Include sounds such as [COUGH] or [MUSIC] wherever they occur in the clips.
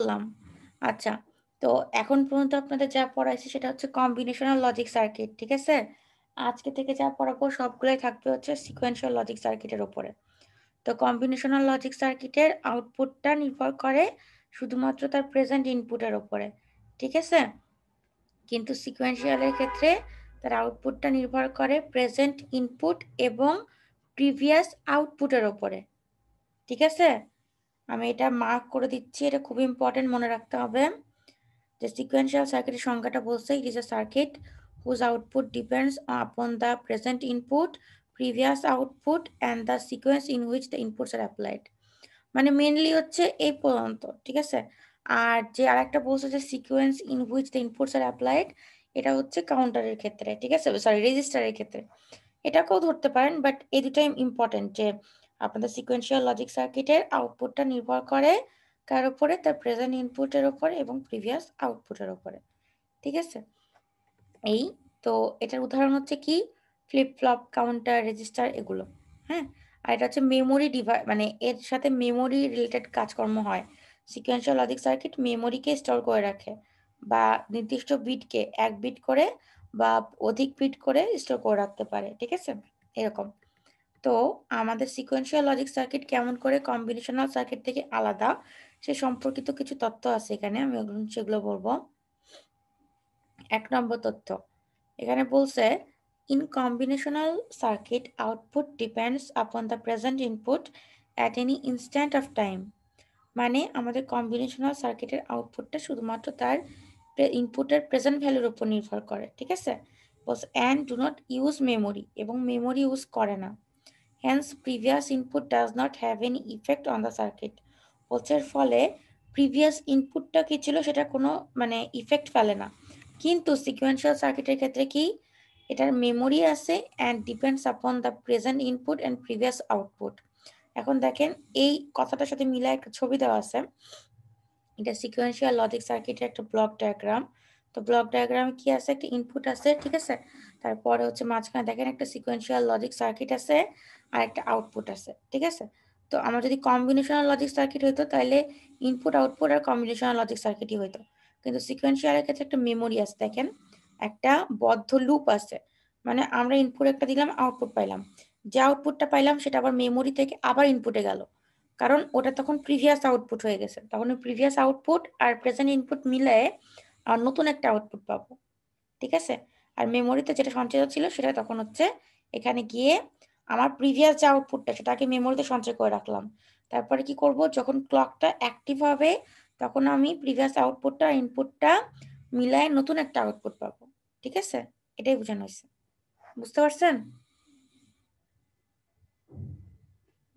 বুঝলাম আচ্ছা তো এখন পর্যন্ত আপনাদের যা পড়াইছি সেটা হচ্ছে কম্বিনেশনাল লজিক সার্কিট ঠিক আছে আজকে থেকে যা পড়াবো সবগুলোই থাকবে হচ্ছে সিকোয়েন্সিয়াল লজিক সার্কিটের উপরে তো কম্বিনেশনাল লজিক সার্কিটের আউটপুটটা নির্ভর করে শুধুমাত্র তার প্রেজেন্ট ইনপুটের ওপরে ঠিক আছে কিন্তু সিকোয়েন্সিয়ালের ক্ষেত্রে তার আউটপুটটা নির্ভর করে প্রেজেন্ট ইনপুট এবং প্রিভিয়াস আউটপুটের ওপরে ঠিক আছে আমি এটা মার্ক করে দিচ্ছি এটা খুব ইম্পর্টেন্ট মনে রাখতে হবে যে সিকুয়েন্সিয়াল সার্কিটের সংখ্যাটা বলছে it is a circuit whose output depends upon the present input previous output and the sequence in which the inputs are applied মানে মেনলি হচ্ছে এই পর্যন্ত ঠিক আছে আর যে আরেকটা বলছে যে sequence in which the inputs are applied এটা হচ্ছে কাউন্টারের ক্ষেত্রে ঠিক আছে সরি রেজিস্টারের ক্ষেত্রে এটাকেও ধরতে পারেন বাট এই দুটাই ইম্পর্টেন্ট যে আপনাদের সিকোয়েন্সিয়াল লজিক সার্কিটের আউটপুটটা নির্ভর করে কার উপরে তার প্রেজেন্ট ইনপুটের উপরে এবং প্রিভিয়াস আউটপুটের উপরে ঠিক আছে এই তো এটার উদাহরণ হচ্ছে কি ফ্লিপ ফ্লপ কাউন্টার রেজিস্টার এগুলো হ্যাঁ আর এটা হচ্ছে মেমোরি ডিভাইস মানে এর সাথে মেমোরি রিলেটেড কাজকর্ম হয় সিকোয়েন্সিয়াল লজিক সার্কিট মেমোরিকে স্টোর করে রাখে বা নির্দিষ্ট বিটকে এক বিট করে বা অধিক বিট করে স্টোর করে রাখতে পারে ঠিক আছে এরকম তো আমাদের সিকোয়েন্সিয়াল লজিক সার্কিট কেমন করে কম্বিনেশনাল সার্কিট থেকে আলাদা সে সম্পর্কিত কিছু তথ্য আছে এখানে আমি সেগুলো বলবো এক নম্বর তথ্য এখানে বলছে in combinational circuit output depends upon the present input at any instant of time মানে আমাদের কম্বিনেশনাল সার্কিটের আউটপুটটা শুধুমাত্র তার ইনপুটের প্রেজেন্ট ভ্যালুর উপর নির্ভর করে ঠিক আছে বলছে and do not use memory এবং মেমোরি ইউজ করে না hence previous input does not have any effect on the circuit বলছে ফলে প্রিভিয়াস ইনপুটটা কি ছিল সেটা কোনো মানে ইফেক্ট ফেলে না কিন্তু সিকুয়েন্সিয়াল সার্কিটের ক্ষেত্রে কি এটার মেমোরি আছে and depends upon the present input and previous output এখন দেখেন এই কথাটার সাথে মিলে একটা ছবি দেওয়া আছে এটা সিকুয়েন্সিয়াল লজিক সার্কিটের একটা ব্লক ডায়াগ্রাম তো ব্লক ডায়াগ্রামে কি আছে একটা ইনপুট আছে ঠিক আছে তারপরে হচ্ছে মাঝখানে দেখেন একটা সিকোয়েন্সিয়াল লজিক সার্কিট আছে আর একটা আউটপুট আছে ঠিক আছে তো আমার যদি কম্বিনেশনাল লজিক সার্কিট হইতো তাহলে ইনপুট আউটপুট আর কম্বিনেশনাল লজিক সার্কিটই হইতো কিন্তু সিকোয়েন্সিয়ালের ক্ষেত্রে একটা মেমোরি আছে দেখেন একটা বদ্ধ লুপ আছে মানে আমরা ইনপুট একটা দিলাম আউটপুট পাইলাম যে আউটপুটটা পাইলাম সেটা আবার মেমোরি থেকে আবার ইনপুটে গেল কারণ ওটা তখন প্রিভিয়াস আউটপুট হয়ে গেছে তখন প্রিভিয়াস আউটপুট আর প্রেজেন্ট ইনপুট মিলে আর নতুন একটা আউটপুট পাবো ঠিক আছে আর মেমোরিতে যেটা সঞ্চিত ছিল সেটা তখন হচ্ছে এখানে গিয়ে আমার প্রিভিয়াস যে আউটপুটটা সেটাকে মেমোরিতে সঞ্চয় করে রাখলাম তারপরে কি করব যখন ক্লকটা অ্যাক্টিভ হবে তখন আমি প্রিভিয়াস আউটপুটটা ইনপুটটা মিলায় নতুন একটা আউটপুট পাবো ঠিক আছে এটাই বোঝানো হয়েছে বুঝতে পারছেন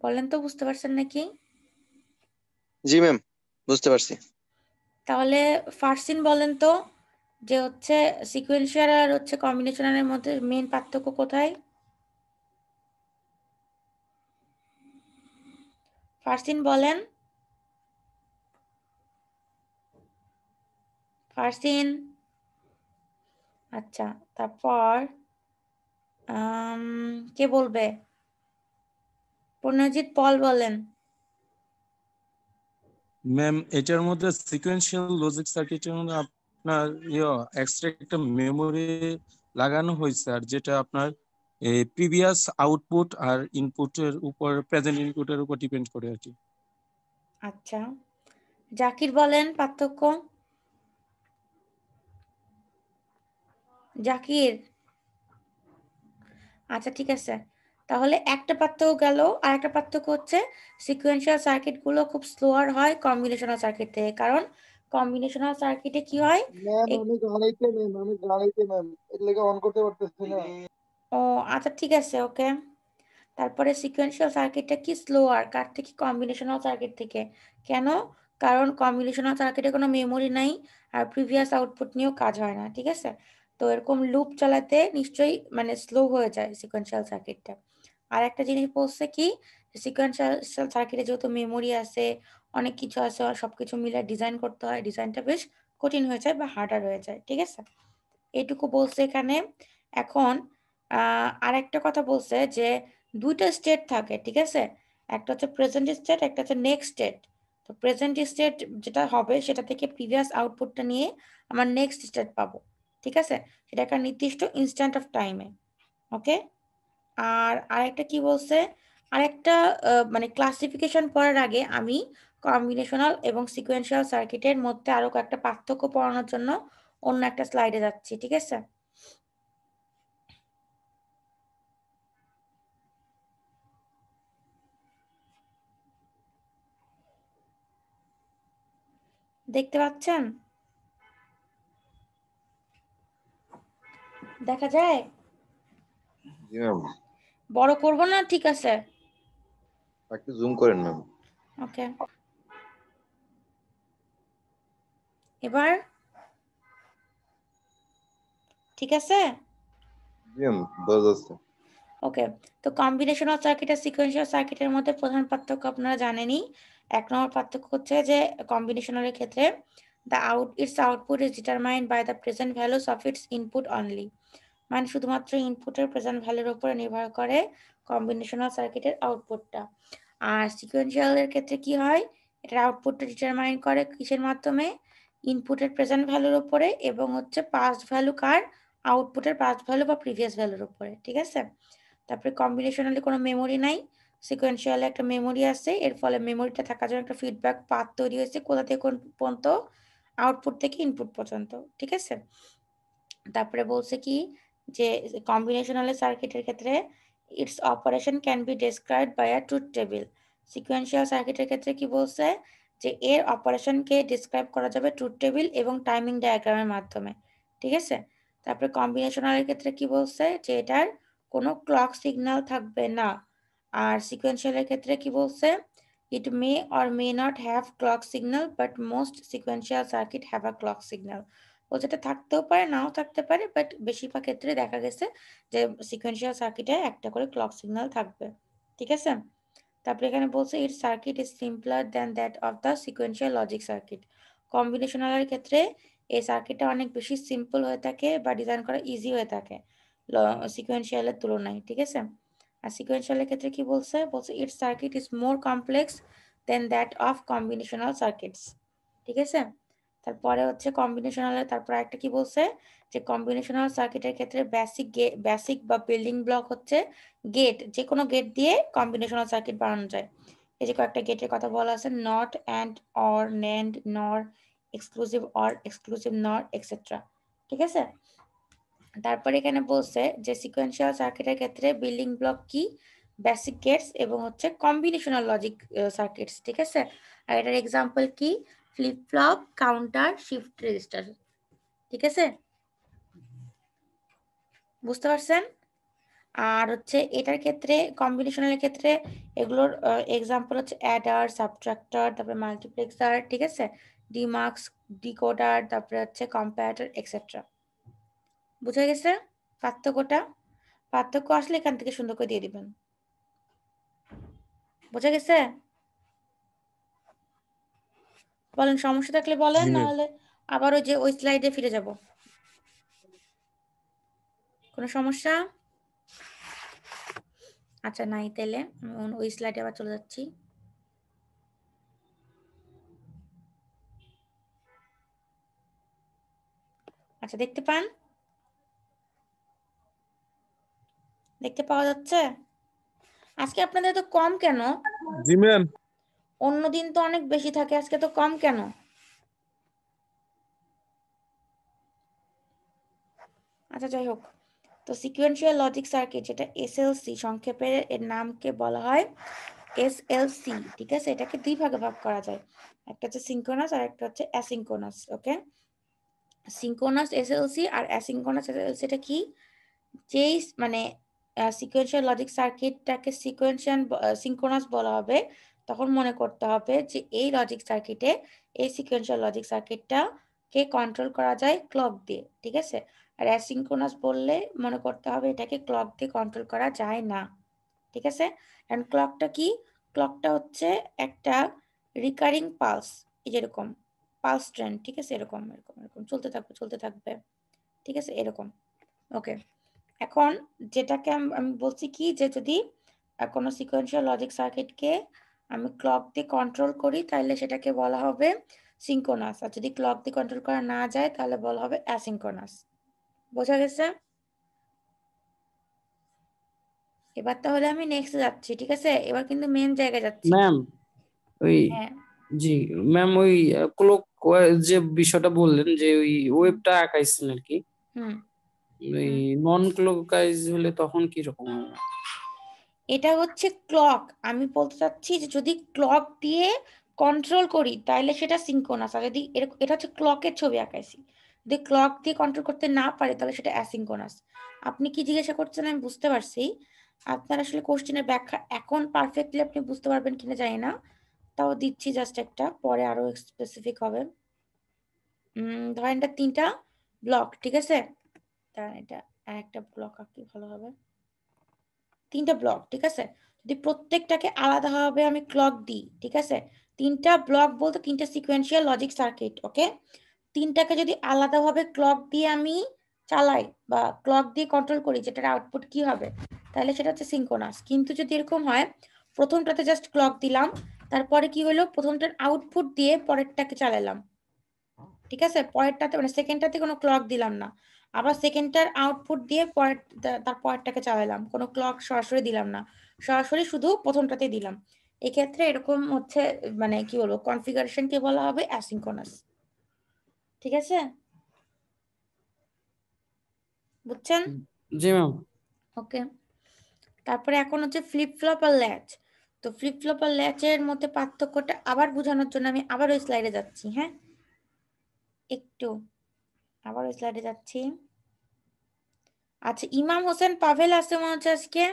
বলেন তো বুঝতে পারছেন নাকি জি ম্যাম বুঝতে পারছি তাহলে ফার্সিন বলেন তো যে হচ্ছে সিকুয়েন্সিয়াল আর হচ্ছে কম্বিনেশনের মধ্যে মেন পার্থক্য কোথায় ফার্সিন বলেন ফার্সিন আচ্ছা তারপর কে বলবে প্রণজিৎ পল বলেন ম্যাম এটার মধ্যে সিকোয়েন্সিয়াল লজিক সার্কিটের মধ্যে আপনার ইয়া এক্সট্রা একটা মেমোরি লাগানো হয়েছে আর যেটা আপনার প্রিভিয়াস আউটপুট আর ইনপুটের উপর প্রেজেন্ট ইনপুটের উপর ডিপেন্ড করে আর কি আচ্ছা জাকির বলেন পার্থক্য জাকির আচ্ছা ঠিক আছে তাহলে একটা পার্থক্য গেল আর একটা পার্থক্য হচ্ছে সিকুয়েন্সিয়াল সার্কিট গুলো খুব স্লোয়ার হয় কম্বিনেশনাল সার্কিট থেকে কারণ কম্বিনেশনাল সার্কিটে কি হয় ও আচ্ছা ঠিক আছে ওকে তারপরে সিকুয়েন্সিয়াল সার্কিটটা কি স্লোয়ার কার থেকে কম্বিনেশনাল সার্কিট থেকে কেন কারণ কম্বিনেশনাল সার্কিটে কোনো মেমোরি নাই আর প্রিভিয়াস আউটপুট নিয়েও কাজ হয় না ঠিক আছে তো এরকম লুপ চালাতে নিশ্চয়ই মানে স্লো হয়ে যায় সিকুয়েন্সিয়াল সার্কিটটা আর একটা জিনিস বলছে কি সিকোয়েন্সিয়াল সার্কিটে যেহেতু মেমোরি আছে অনেক কিছু আছে সবকিছু মিলে ডিজাইন করতে হয় ডিজাইনটা বেশ কঠিন হয়ে যায় বা হার্ডার হয়ে যায় ঠিক আছে এইটুকু বলছে এখানে এখন আর একটা কথা বলছে যে দুইটা স্টেট থাকে ঠিক আছে একটা হচ্ছে প্রেজেন্ট স্টেট একটা হচ্ছে নেক্সট স্টেট তো প্রেজেন্ট স্টেট যেটা হবে সেটা থেকে প্রিভিয়াস আউটপুটটা নিয়ে আমার নেক্সট স্টেট পাবো ঠিক আছে সেটা একটা নির্দিষ্ট ইনস্ট্যান্ট অফ টাইমে ওকে আর আরেকটা কি বলছে আরেকটা মানে ক্লাসিফিকেশন পড়ার আগে আমি কম্বিনেশনাল এবং সিকুয়েন্সিয়াল সার্কিটের মধ্যে আরো কয়েকটা পার্থক্য পড়ানোর জন্য অন্য একটা স্লাইডে যাচ্ছি ঠিক আছে দেখতে পাচ্ছেন দেখা যায় বড় করব না ঠিক আছে একটু জুম করেন ম্যাম ওকে এবার ঠিক আছে ওকে তো অফ সার্কিট আর সিকোয়েন্সিয়াল সার্কিটের মধ্যে প্রধান পার্থক্য আপনারা জানেনই এক নম্বর পার্থক্য হচ্ছে যে কম্বিনেশনালের ক্ষেত্রে the out its output is determined by the present values of its input only মানে শুধুমাত্র ইনপুটের প্রেজেন্ট ভ্যালুর উপরে নির্ভর করে কম্বিনেশনাল সার্কিটের আউটপুটটা আর সিকুয়েন্সিয়ালের ক্ষেত্রে কি হয় এটার আউটপুটটা ডিটারমাইন করে কিসের মাধ্যমে ইনপুটের প্রেজেন্ট ভ্যালুর উপরে এবং হচ্ছে পাস্ট ভ্যালু কার আউটপুটের পাস্ট ভ্যালু বা প্রিভিয়াস ভ্যালুর উপরে ঠিক আছে তারপরে কম্বিনেশনালি কোনো মেমোরি নাই সিকোয়েন্সিয়ালে একটা মেমোরি আছে এর ফলে মেমোরিটা থাকার জন্য একটা ফিডব্যাক পাথ তৈরি হয়েছে কোথা থেকে কোন পর্যন্ত আউটপুট থেকে ইনপুট পর্যন্ত ঠিক আছে তারপরে বলছে কি যে কম্বিনেশনাল সার্কিটের ক্ষেত্রে its operation can be describe by a truth table sequential সার্কিটের ক্ষেত্রে কি বলছে যে এর অপারেশনকে ডিসক্রাইব করা যাবে ট্রুথ টেবিল এবং টাইমিং ডায়াগ্রামের মাধ্যমে ঠিক আছে তারপরে কম্বিনেশনালের ক্ষেত্রে কি বলছে যে এটার কোনো ক্লক সিগন্যাল থাকবে না আর সিকুয়েন্সিয়ালের ক্ষেত্রে কি বলছে it may or may not have clock signal but most sequential circuit have a clock signal ও যেটা থাকতেও পারে নাও থাকতে পারে বাট বেশিরভাগ ক্ষেত্রে দেখা গেছে যে সিকোয়েন্সিয়াল সার্কিটে একটা করে ক্লক সিগন্যাল থাকবে ঠিক আছে তারপরে এখানে বলছে it circuit is simpler than that of the sequential logic circuit কম্বিনেশনালের ক্ষেত্রে এই সার্কিটটা অনেক বেশি সিম্পল হয়ে থাকে বা ডিজাইন করা ইজি হয়ে থাকে সিকোয়েন্সিয়ালের তুলনায় ঠিক আছে আর সিকোয়েন্সিয়ালের ক্ষেত্রে কি বলছে বলছে it circuit is more complex than that of combinational circuits ঠিক আছে তারপরে হচ্ছে কম্বিনেশনাল তারপর একটা কি বলছে যে কম্বিনেশনাল সার্কিটের ক্ষেত্রে বেসিক বেসিক বা বিল্ডিং ব্লক হচ্ছে গেট যে কোনো গেট দিয়ে কম্বিনেশনাল সার্কিট বানানো যায় এই যে কয়েকটা গেটের কথা বলা আছে not and or nand nor exclusive or exclusive nor etcetera ঠিক আছে তারপরে এখানে বলছে যে সিকোয়েন্সিয়াল সার্কিটের ক্ষেত্রে বিল্ডিং ব্লক কি বেসিক গেটস এবং হচ্ছে কম্বিনেশনাল লজিক সার্কিটস ঠিক আছে আর এটার এক্সাম্পল কি flip flop counter shift register ঠিক আছে বুঝতে পারছেন আর হচ্ছে এটার ক্ষেত্রে কম্বিনেশনের ক্ষেত্রে এগুলোর এক্সাম্পল হচ্ছে অ্যাডার সাবট্রাক্টর তারপরে মাল্টিপ্লেক্সার ঠিক আছে ডিমার্কস ডিকোডার তারপরে হচ্ছে কম্পারেটর এক্সেট্রা বুঝা গেছে পার্থক্যটা পার্থক্য আসলে এখান থেকে সুন্দর করে দিয়ে দিবেন বোঝা গেছে বলেন সমস্যা থাকলে বলেন না হলে আবার ওই যে ওই স্লাইডে ফিরে যাব কোনো সমস্যা আচ্ছা নাই তাহলে ওই স্লাইডে আবার চলে যাচ্ছি আচ্ছা দেখতে পান দেখতে পাওয়া যাচ্ছে আজকে আপনাদের তো কম কেন জি ম্যাম অন্য দিন তো অনেক বেশি থাকে আজকে তো কম কেন আচ্ছা যাই হোক তো সিকুয়েন্সিয়াল লজিক সার্কিট যেটা এসএলসি সংক্ষেপে এর নামকে বলা হয় এসএলসি ঠিক আছে এটাকে দুই ভাগে ভাগ করা যায় একটা হচ্ছে সিঙ্কোনাস আর একটা হচ্ছে অ্যাসিঙ্কোনাস ওকে সিঙ্কোনাস এসএলসি আর অ্যাসিঙ্কোনাস এসএলসি এটা কি যেই মানে সিকুয়েন্সিয়াল লজিক সার্কিটটাকে সিকুয়েন্সিয়াল সিঙ্কোনাস বলা হবে তখন মনে করতে হবে যে এই লজিক সার্কিটে এই সিকোয়েন্সিয়াল লজিক সার্কিটটা কে কন্ট্রোল করা যায় ক্লক দিয়ে ঠিক আছে আর অ্যাসিনক্রোনাস বললে মনে করতে হবে এটাকে ক্লক দিয়ে কন্ট্রোল করা যায় না ঠিক আছে অ্যান্ড ক্লকটা কি ক্লকটা হচ্ছে একটা রিকারিং পালস এই যেরকম পালস ট্রেন ঠিক আছে এরকম এরকম এরকম চলতে থাকবে চলতে থাকবে ঠিক আছে এরকম ওকে এখন যেটাকে আমি বলছি কি যে যদি কোনো সিকোয়েন্সিয়াল লজিক সার্কিটকে আমি ক্লক দিয়ে কন্ট্রোল করি তাহলে সেটাকে বলা হবে সিঙ্কোনাস আর যদি ক্লক দিয়ে কন্ট্রোল করা না যায় তাহলে বলা হবে অ্যাসিঙ্কোনাস বোঝা গেছে এবার তাহলে আমি নেক্সট যাচ্ছি ঠিক আছে এবার কিন্তু মেন জায়গায় যাচ্ছি ম্যাম ওই হ্যাঁ। জি ম্যাম ওই ক্লক যে বিষয়টা বললেন যে ওই ওয়েবটা আঁকাইছেন আর কি হুম ওই নন ক্লকওয়াইজ হলে তখন কি রকম হবে এটা হচ্ছে ক্লক আমি বলতে চাচ্ছি যে যদি ক্লক দিয়ে কন্ট্রোল করি তাহলে সেটা সিঙ্কোনাস আর যদি এটা হচ্ছে ক্লকের ছবি আঁকাইছি যদি ক্লক দিয়ে কন্ট্রোল করতে না পারে তাহলে সেটা অ্যাসিঙ্কোনাস আপনি কি জিজ্ঞাসা করছেন আমি বুঝতে পারছি আপনার আসলে কোশ্চেনের ব্যাখ্যা এখন পারফেক্টলি আপনি বুঝতে পারবেন কিনা জানি না তাও দিচ্ছি জাস্ট একটা পরে আরো স্পেসিফিক হবে ধরেন এটা তিনটা ব্লক ঠিক আছে এটা একটা ব্লক আঁকি ভালো হবে তিনটা ব্লক ঠিক আছে যদি প্রত্যেকটাকে আলাদাভাবে আমি ক্লক দিই ঠিক আছে তিনটা ব্লক বলতে তিনটা সিকুয়েন্সিয়াল লজিক সার্কিট ওকে তিনটাকে যদি আলাদাভাবে ক্লক দিয়ে আমি চালাই বা ক্লক দিয়ে কন্ট্রোল করি যেটার আউটপুট কি হবে তাহলে সেটা হচ্ছে সিঙ্কোনাস কিন্তু যদি এরকম হয় প্রথমটাতে জাস্ট ক্লক দিলাম তারপরে কি হলো প্রথমটার আউটপুট দিয়ে পরেরটাকে চালালাম ঠিক আছে পরেরটাতে মানে সেকেন্ডটাতে কোনো ক্লক দিলাম না আবার সেকেন্ডটার আউটপুট দিয়ে পরের তার পয়েন্টটাকে চালালাম কোনো ক্লক সরাসরি দিলাম না সরাসরি শুধু প্রথমটাতেই দিলাম এক্ষেত্রে এরকম হচ্ছে মানে কি বলবো কনফিগারেশনকে বলা হবে অ্যাসিঙ্কোনাস ঠিক আছে বুঝছেন জি ম্যাম ওকে তারপরে এখন হচ্ছে ফ্লিপ ফ্লপ আর ল্যাচ তো ফ্লিপ ফ্লপ আর ল্যাচের মধ্যে পার্থক্যটা আবার বোঝানোর জন্য আমি আবার ওই স্লাইডে যাচ্ছি হ্যাঁ একটু আবার স্লাইডে যাচ্ছি আচ্ছা ইমাম হোসেন পাভেল আছে মনে হচ্ছে আজকে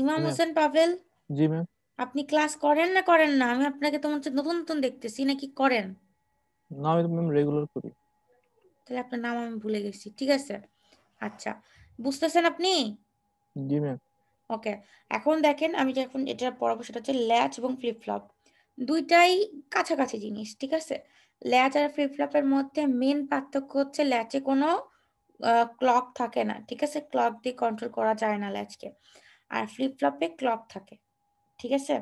ইমাম হোসেন পাভেল জি ম্যাম আপনি ক্লাস করেন না করেন না আমি আপনাকে তো মনে নতুন নতুন দেখতেছি নাকি করেন না আমি ম্যাম রেগুলার করি তাহলে আপনার নাম আমি ভুলে গেছি ঠিক আছে আচ্ছা বুঝতেছেন আপনি জি ম্যাম ওকে এখন দেখেন আমি যে এখন এটা পড়াবো সেটা হচ্ছে ল্যাচ এবং ফ্লিপ ফ্লপ দুইটাই কাছাকাছি জিনিস ঠিক আছে ল্যাচ আর ফ্লিপ ফ্লপের মধ্যে মেন পার্থক্য হচ্ছে ল্যাচে কোনো ক্লক থাকে না ঠিক আছে ক্লক দিয়ে কন্ট্রোল করা যায় না ল্যাচকে আর ফ্লিপ ফ্লপে ক্লক থাকে ঠিক আছে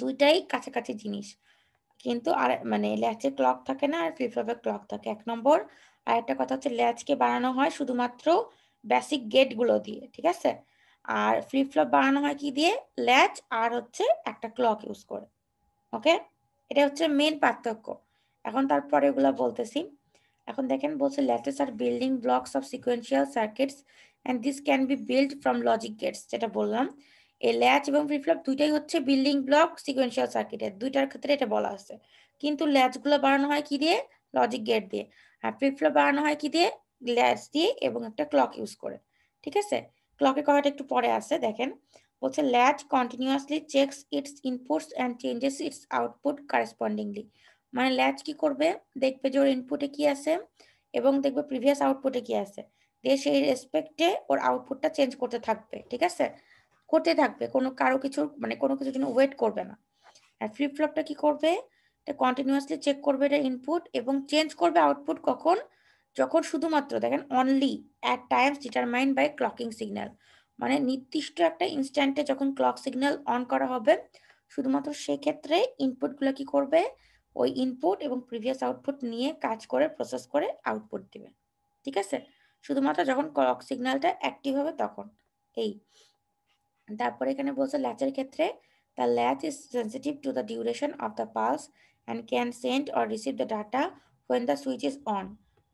দুইটাই কাছাকাছি জিনিস কিন্তু আর মানে ল্যাচে ক্লক থাকে না আর ফ্লিপ ফ্লপে ক্লক থাকে এক নম্বর আর একটা কথা হচ্ছে ল্যাচকে বানানো হয় শুধুমাত্র বেসিক গেটগুলো দিয়ে ঠিক আছে আর ফ্লিপ ফ্লপ বানানো হয় কি দিয়ে ল্যাচ আর হচ্ছে একটা ক্লক ইউজ করে ওকে এটা হচ্ছে মেন পার্থক্য এখন তারপরে এগুলো বলতেছি এখন দেখেন বলছে latches are building blocks of sequential circuits and this can be build from logic gates যেটা বললাম এই ল্যাচ এবং ফ্লিপফ্লপ দুইটাই হচ্ছে বিল্ডিং ব্লক সিকুয়েন্সিয়াল সার্কিটের দুইটার ক্ষেত্রে এটা বলা আছে কিন্তু ল্যাচগুলো বানানো হয় কি দিয়ে লজিক গেট দিয়ে আর ফ্লিপফ্লপ বানানো হয় কি দিয়ে ল্যাচ দিয়ে এবং একটা ক্লক ইউজ করে ঠিক আছে ক্লকের কথাটা একটু পরে আছে দেখেন বলছে latch continuously checks its inputs and changes its output correspondingly মানে ল্যাচ কি করবে দেখবে যে ওর ইনপুটে কি আছে এবং দেখবে প্রিভিয়াস আউটপুটে কি আছে দিয়ে সেই রেসপেক্টে ওর আউটপুটটা চেঞ্জ করতে থাকবে ঠিক আছে করতে থাকবে কোনো কারো কিছুর মানে কোনো কিছুর জন্য ওয়েট করবে না আর ফ্লিপ ফ্লপটা কি করবে এটা কন্টিনিউয়াসলি চেক করবে এটা ইনপুট এবং চেঞ্জ করবে আউটপুট কখন যখন শুধুমাত্র দেখেন only at times determined by clocking signal মানে নির্দিষ্ট একটা ইনস্ট্যান্টে যখন ক্লক সিগন্যাল অন করা হবে শুধুমাত্র সেক্ষেত্রে ইনপুটগুলো কি করবে ওই ইনপুট এবং প্রিভিয়াস আউটপুট নিয়ে কাজ করে প্রসেস করে আউটপুট দিবে ঠিক আছে শুধুমাত্র যখন ক্লক সিগন্যালটা অ্যাক্টিভ হবে তখন এই তারপরে এখানে বলছে ল্যাচের ক্ষেত্রে the latch is sensitive to the duration of the pulse and can send or receive the data when the switch is on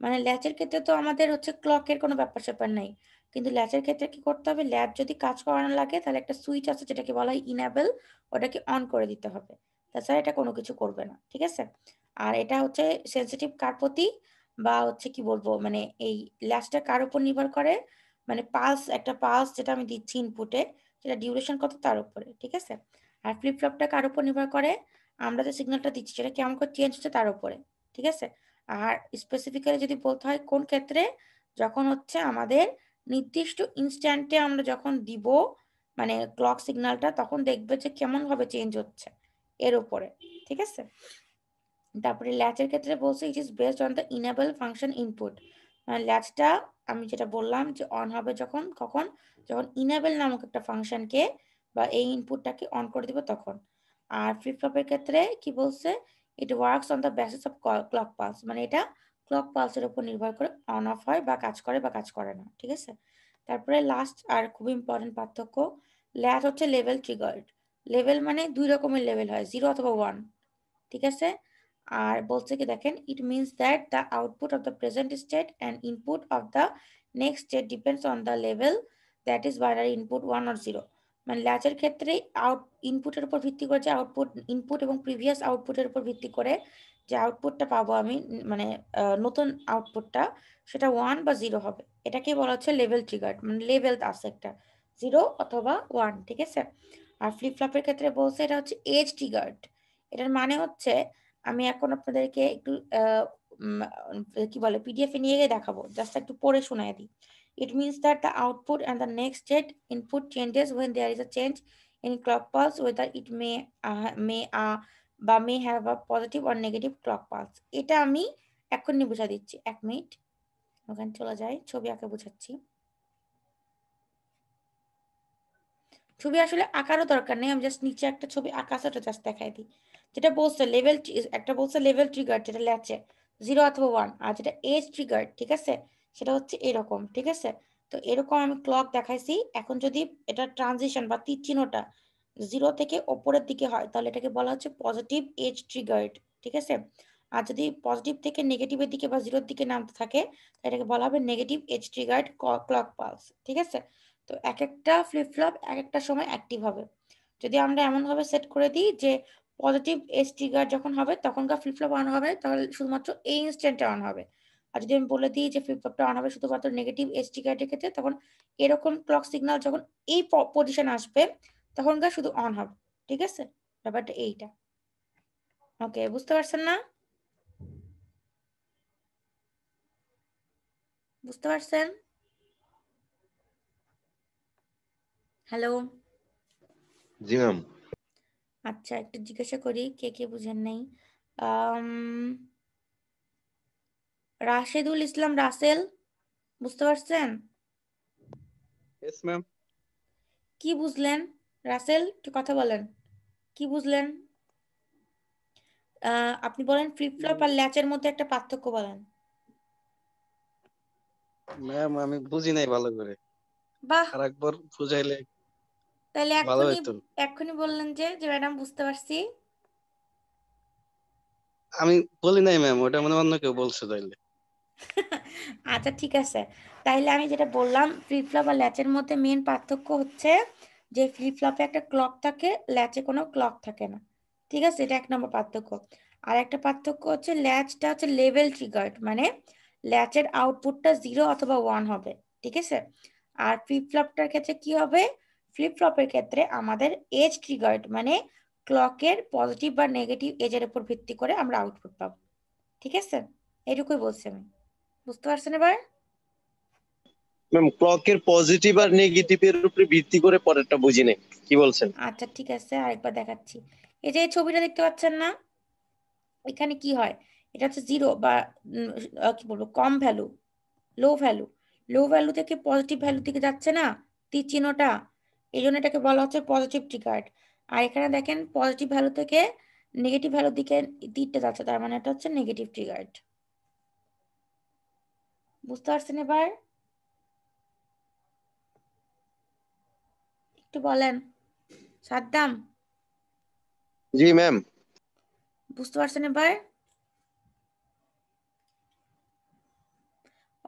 মানে ল্যাচের ক্ষেত্রে তো আমাদের হচ্ছে ক্লকের কোনো ব্যাপার স্যাপার নেই কিন্তু ল্যাচের ক্ষেত্রে কি করতে হবে ল্যাচ যদি কাজ করানো লাগে তাহলে একটা সুইচ আছে যেটাকে বলা হয় ইনাবেল ওটাকে অন করে দিতে হবে তাছাড়া এটা কোনো কিছু করবে না ঠিক আছে আর এটা হচ্ছে সেন্সিটিভ কার প্রতি বা হচ্ছে কি বলবো মানে এই ল্যাসটা কার উপর নির্ভর করে মানে পালস একটা পালস যেটা আমি দিচ্ছি ইনপুটে সেটা ডিউরেশন কত তার উপরে ঠিক আছে আর ফ্লিপফ্লপটা কার উপর নির্ভর করে আমরা যে সিগন্যালটা দিচ্ছি সেটা কেমন করে চেঞ্জ হচ্ছে তার উপরে ঠিক আছে আর স্পেসিফিক্যালি যদি বলতে হয় কোন ক্ষেত্রে যখন হচ্ছে আমাদের নির্দিষ্ট ইনস্ট্যান্টে আমরা যখন দিব মানে ক্লক সিগন্যালটা তখন দেখবে যে কেমনভাবে চেঞ্জ হচ্ছে এর উপরে ঠিক আছে তারপরে ল্যাচের ক্ষেত্রে বলছে it is based on the enable function input মানে ল্যাচটা আমি যেটা বললাম যে অন হবে যখন কখন যখন ইনেবল নামক একটা ফাংশনকে বা এই ইনপুটটাকে অন করে দিব তখন আর ফ্লিপফ্লপের ক্ষেত্রে কি বলছে it works on the basis of clock pulse মানে এটা ক্লক পালসের উপর নির্ভর করে অন অফ হয় বা কাজ করে বা কাজ করে না ঠিক আছে তারপরে লাস্ট আর খুব ইম্পর্টেন্ট পার্থক্য ল্যাচ হচ্ছে লেভেল ট্রিগার্ড লেভেল মানে দুই রকমের লেভেল হয় জিরো অথবা ওয়ান ঠিক আছে আর বলছে কি দেখেন it means that the output of the present state and input of the next state depends on the level that is binary input one or zero মানে ল্যাচের ক্ষেত্রে আউট ইনপুটের উপর ভিত্তি করে যে আউটপুট ইনপুট এবং প্রিভিয়াস আউটপুটের উপর ভিত্তি করে যে আউটপুটটা পাবো আমি মানে নতুন আউটপুটটা সেটা ওয়ান বা জিরো হবে এটাকে বলা হচ্ছে লেভেল ট্রিগার মানে লেভেল আছে একটা জিরো অথবা ওয়ান ঠিক আছে আর ফ্লিপ ফ্লপের ক্ষেত্রে বলছে এটা হচ্ছে এজ টিগার্ড এটার মানে হচ্ছে আমি এখন আপনাদেরকে একটু কি বলে পিডিএফ এ নিয়ে গিয়ে দেখাবো জাস্ট একটু পড়ে শোনায় দিই it means that the output and the next state input changes when there is a change in clock pulse whether it may may a বা may have a positive or negative clock pulse এটা আমি এখনই বোঝা দিচ্ছি এক minute ওখানে চলে যাই ছবি আঁকে বোঝাচ্ছি ছবি আসলে আঁকারও দরকার নেই আমি জাস্ট নিচে একটা ছবি আঁকা সেটা জাস্ট দেখাই দিই যেটা বলছে লেভেল একটা বলছে লেভেল ট্রিগার যেটা লেচে জিরো অথবা ওয়ান আর যেটা এজ ট্রিগার ঠিক আছে সেটা হচ্ছে এরকম ঠিক আছে তো এরকম আমি ক্লক দেখাইছি এখন যদি এটা ট্রানজিশন বা তীর চিহ্নটা জিরো থেকে ওপরের দিকে হয় তাহলে এটাকে বলা হচ্ছে পজিটিভ এজ ট্রিগার্ড ঠিক আছে আর যদি পজিটিভ থেকে নেগেটিভের দিকে বা জিরোর দিকে নামতে থাকে এটাকে বলা হবে negative edge triggered clock pulse ঠিক আছে তো এক একটা ফ্লিপফ্লপ এক একটা সময় অ্যাক্টিভ হবে যদি আমরা এমনভাবে সেট করে দিই যে পজিটিভ এস ট্রিগার যখন হবে তখনকার ফ্লিপফ্লপ অন হবে তাহলে শুধুমাত্র এই ইনস্ট্যান্টে অন হবে আর যদি আমি বলে দিই যে ফ্লিপফ্লপটা অন হবে শুধুমাত্র নেগেটিভ এস ট্রিগারের ক্ষেত্রে তখন এরকম ক্লক সিগনাল যখন এই পজিশন আসবে তখনকার শুধু অন হবে ঠিক আছে ব্যাপারটা এইটা ওকে বুঝতে পারছেন না বুঝতে পারছেন হ্যালো জি ম্যাম আচ্ছা একটু জিজ্ঞাসা করি কে কে বুঝেন নাই রাশেদুল ইসলাম রাসেল বুঝতে পারছেন এস ম্যাম কি বুঝলেন রাসেল একটু কথা বলেন কি বুঝলেন আপনি বলেন ফ্লিপ ফ্লপ আর ল্যাচের মধ্যে একটা পার্থক্য বলেন ম্যাম আমি বুঝি নাই ভালো করে বাহ আরেকবার বুঝাইলে তাহলে এখনই এখনই বললেন যে যে ম্যাডাম বুঝতে পারছি আমি বলি নাই ম্যাম ওটা মনে অন্য কেউ বলছে তাইলে [LAUGHS] আচ্ছা ঠিক আছে তাইলে আমি যেটা বললাম ফ্লিপ ফ্লপ আর ল্যাচের মধ্যে মেন পার্থক্য হচ্ছে যে ফ্লিপ ফ্লপে একটা ক্লক থাকে ল্যাচে কোনো ক্লক থাকে না ঠিক আছে এটা এক নম্বর পার্থক্য আর একটা পার্থক্য হচ্ছে ল্যাচটা হচ্ছে লেভেল ট্রিগার্ড মানে ল্যাচের আউটপুটটা জিরো অথবা ওয়ান হবে ঠিক আছে আর ফ্লিপ ফ্লপটার ক্ষেত্রে কি হবে ফ্লিপ ফ্লপের ক্ষেত্রে আমাদের এজ ট্রিগার্ড মানে ক্লকের পজিটিভ বা নেগেটিভ এজের উপর ভিত্তি করে আমরা আউটপুট পাবো ঠিক আছে এটুকুই বলছি আমি বুঝতে পারছেন এবার ম্যাম ক্লকের পজিটিভ আর নেগেটিভ এর উপরে ভিত্তি করে পরেরটা বুঝি নাই কি বলছেন আচ্ছা ঠিক আছে আরেকবার দেখাচ্ছি এই যে ছবিটা দেখতে পাচ্ছেন না এখানে কি হয় এটা হচ্ছে জিরো বা কি বলবো কম value low value low value থেকে পজিটিভ ভ্যালু থেকে যাচ্ছে না তীর চিহ্নটা এই জন্য এটাকে বলা হচ্ছে পজিটিভ ট্রিগার্ড আর এখানে দেখেন পজিটিভ ভ্যালু থেকে নেগেটিভ ভ্যালুর দিকে তীরটা যাচ্ছে তার মানে এটা হচ্ছে নেগেটিভ ট্রিগার্ড বুঝতে পারছেন এবার একটু বলেন সাদ্দাম জি ম্যাম বুঝতে পারছেন এবার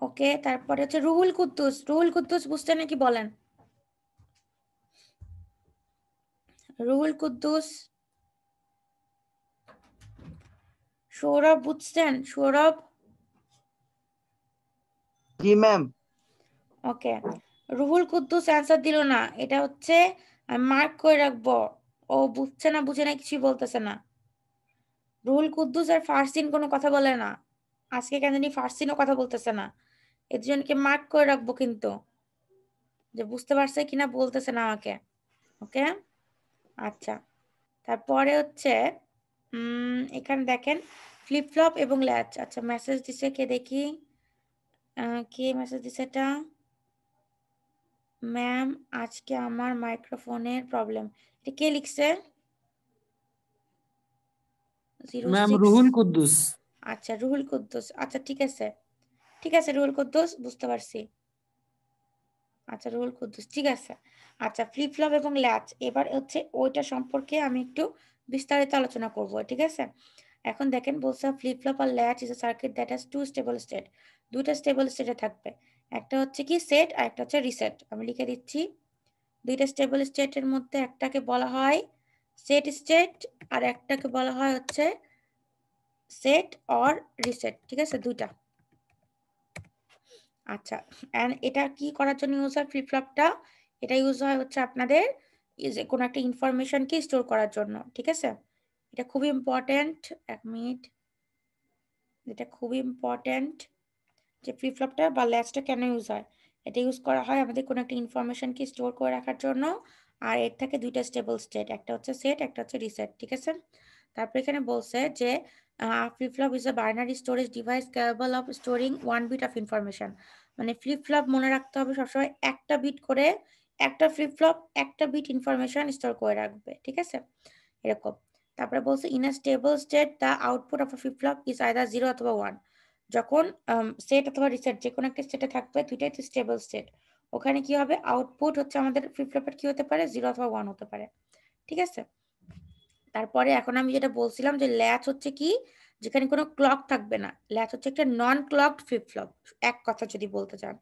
ওকে তারপরে হচ্ছে রুহুল কুদ্দুস রুহুল কুদ্দুস বুঝতে নাকি বলেন Ruhul কুদ্দুস সৌরভ বুঝছেন সৌরভ জি ma'am okay Ruhul Quddus answer দিল না এটা হচ্ছে আমি মার্ক করে রাখবো ও বুঝছে না বুঝে না কিছুই বলতেছে না রুহুল কুদ্দুস আর ফার্সিন কোনো কথা বলে না আজকে কেন জানি ফার্সিনও কথা বলতেছে না এ দুজনকে মার্ক করে রাখবো কিন্তু যে বুঝতে পারছে কিনা বলতেছে না আমাকে ওকে আচ্ছা তারপরে হচ্ছে এখানে দেখেন ফ্লিপ ফ্লপ এবং ল্যাচ আচ্ছা মেসেজ দিছে কে দেখি কে মেসেজ দিছে এটা ম্যাম আজকে আমার মাইক্রোফোনের প্রবলেম এটা কে লিখছে ম্যাম রুহুল কুদ্দুস আচ্ছা রুহুল কুদ্দুস আচ্ছা ঠিক আছে ঠিক আছে রুহুল কুদ্দুস বুঝতে পারছি আচ্ছা রুহুল কুদ্দুস ঠিক আছে আচ্ছা ফ্লিপ ফ্লপ এবং ল্যাচ এবার হচ্ছে ওইটা সম্পর্কে আমি একটু বিস্তারিত আলোচনা করব ঠিক আছে এখন দেখেন বলছে ফ্লিপ ফ্লপ আর latch is a circuit that has two stable state দুইটা স্টেবল স্টেটে থাকবে একটা হচ্ছে কি সেট আর একটা হচ্ছে রিসেট আমি লিখে দিচ্ছি দুইটা স্টেবল স্টেটের মধ্যে একটাকে বলা হয় সেট স্টেট আর একটাকে বলা হয় হচ্ছে সেট অর রিসেট ঠিক আছে দুইটা আচ্ছা এটা কি করার জন্য ইউজ হয় ফ্লিপফ্লপটা এটা ইউজ হয় হচ্ছে আপনাদের কোনো একটা ইনফরমেশনকে স্টোর করার জন্য ঠিক আছে এটা খুব ইম্পর্ট্যান্ট এক মিনিট এটা খুব ইম্পর্ট্যান্ট যে ফ্লিপফ্লপটা বা ল্যাচটা কেন ইউজ হয় এটা ইউজ করা হয় আমাদের কোনো একটা ইনফরমেশনকে স্টোর করে রাখার জন্য আর এর থাকে দুইটা স্টেবল স্টেট একটা হচ্ছে সেট একটা হচ্ছে রিসেট ঠিক আছে তারপর এখানে বলছে যে flip flop is a binary storage device capable of storing one bit of information মানে ফ্লিপফ্লপ মনে রাখতে হবে সবসময় একটা বিট করে একটা ফ্লিপ ফ্লপ একটা বিট ইনফরমেশন স্টোর করে রাখবে ঠিক আছে এরকম তারপরে বলছে in a stable state the output of a flip flop is either zero অথবা ওয়ান যখন সেট অথবা রিসেট যে কোনো একটা স্টেটে থাকবে দুইটাই তো স্টেবল স্টেট ওখানে কি হবে আউটপুট হচ্ছে আমাদের ফ্লিপ ফ্লপের কি হতে পারে জিরো অথবা ওয়ান হতে পারে ঠিক আছে তারপরে এখন আমি যেটা বলছিলাম যে ল্যাচ হচ্ছে কি যেখানে কোনো ক্লক থাকবে না ল্যাচ হচ্ছে একটা নন ক্লকড ফ্লিপ ফ্লপ এক কথা যদি বলতে চান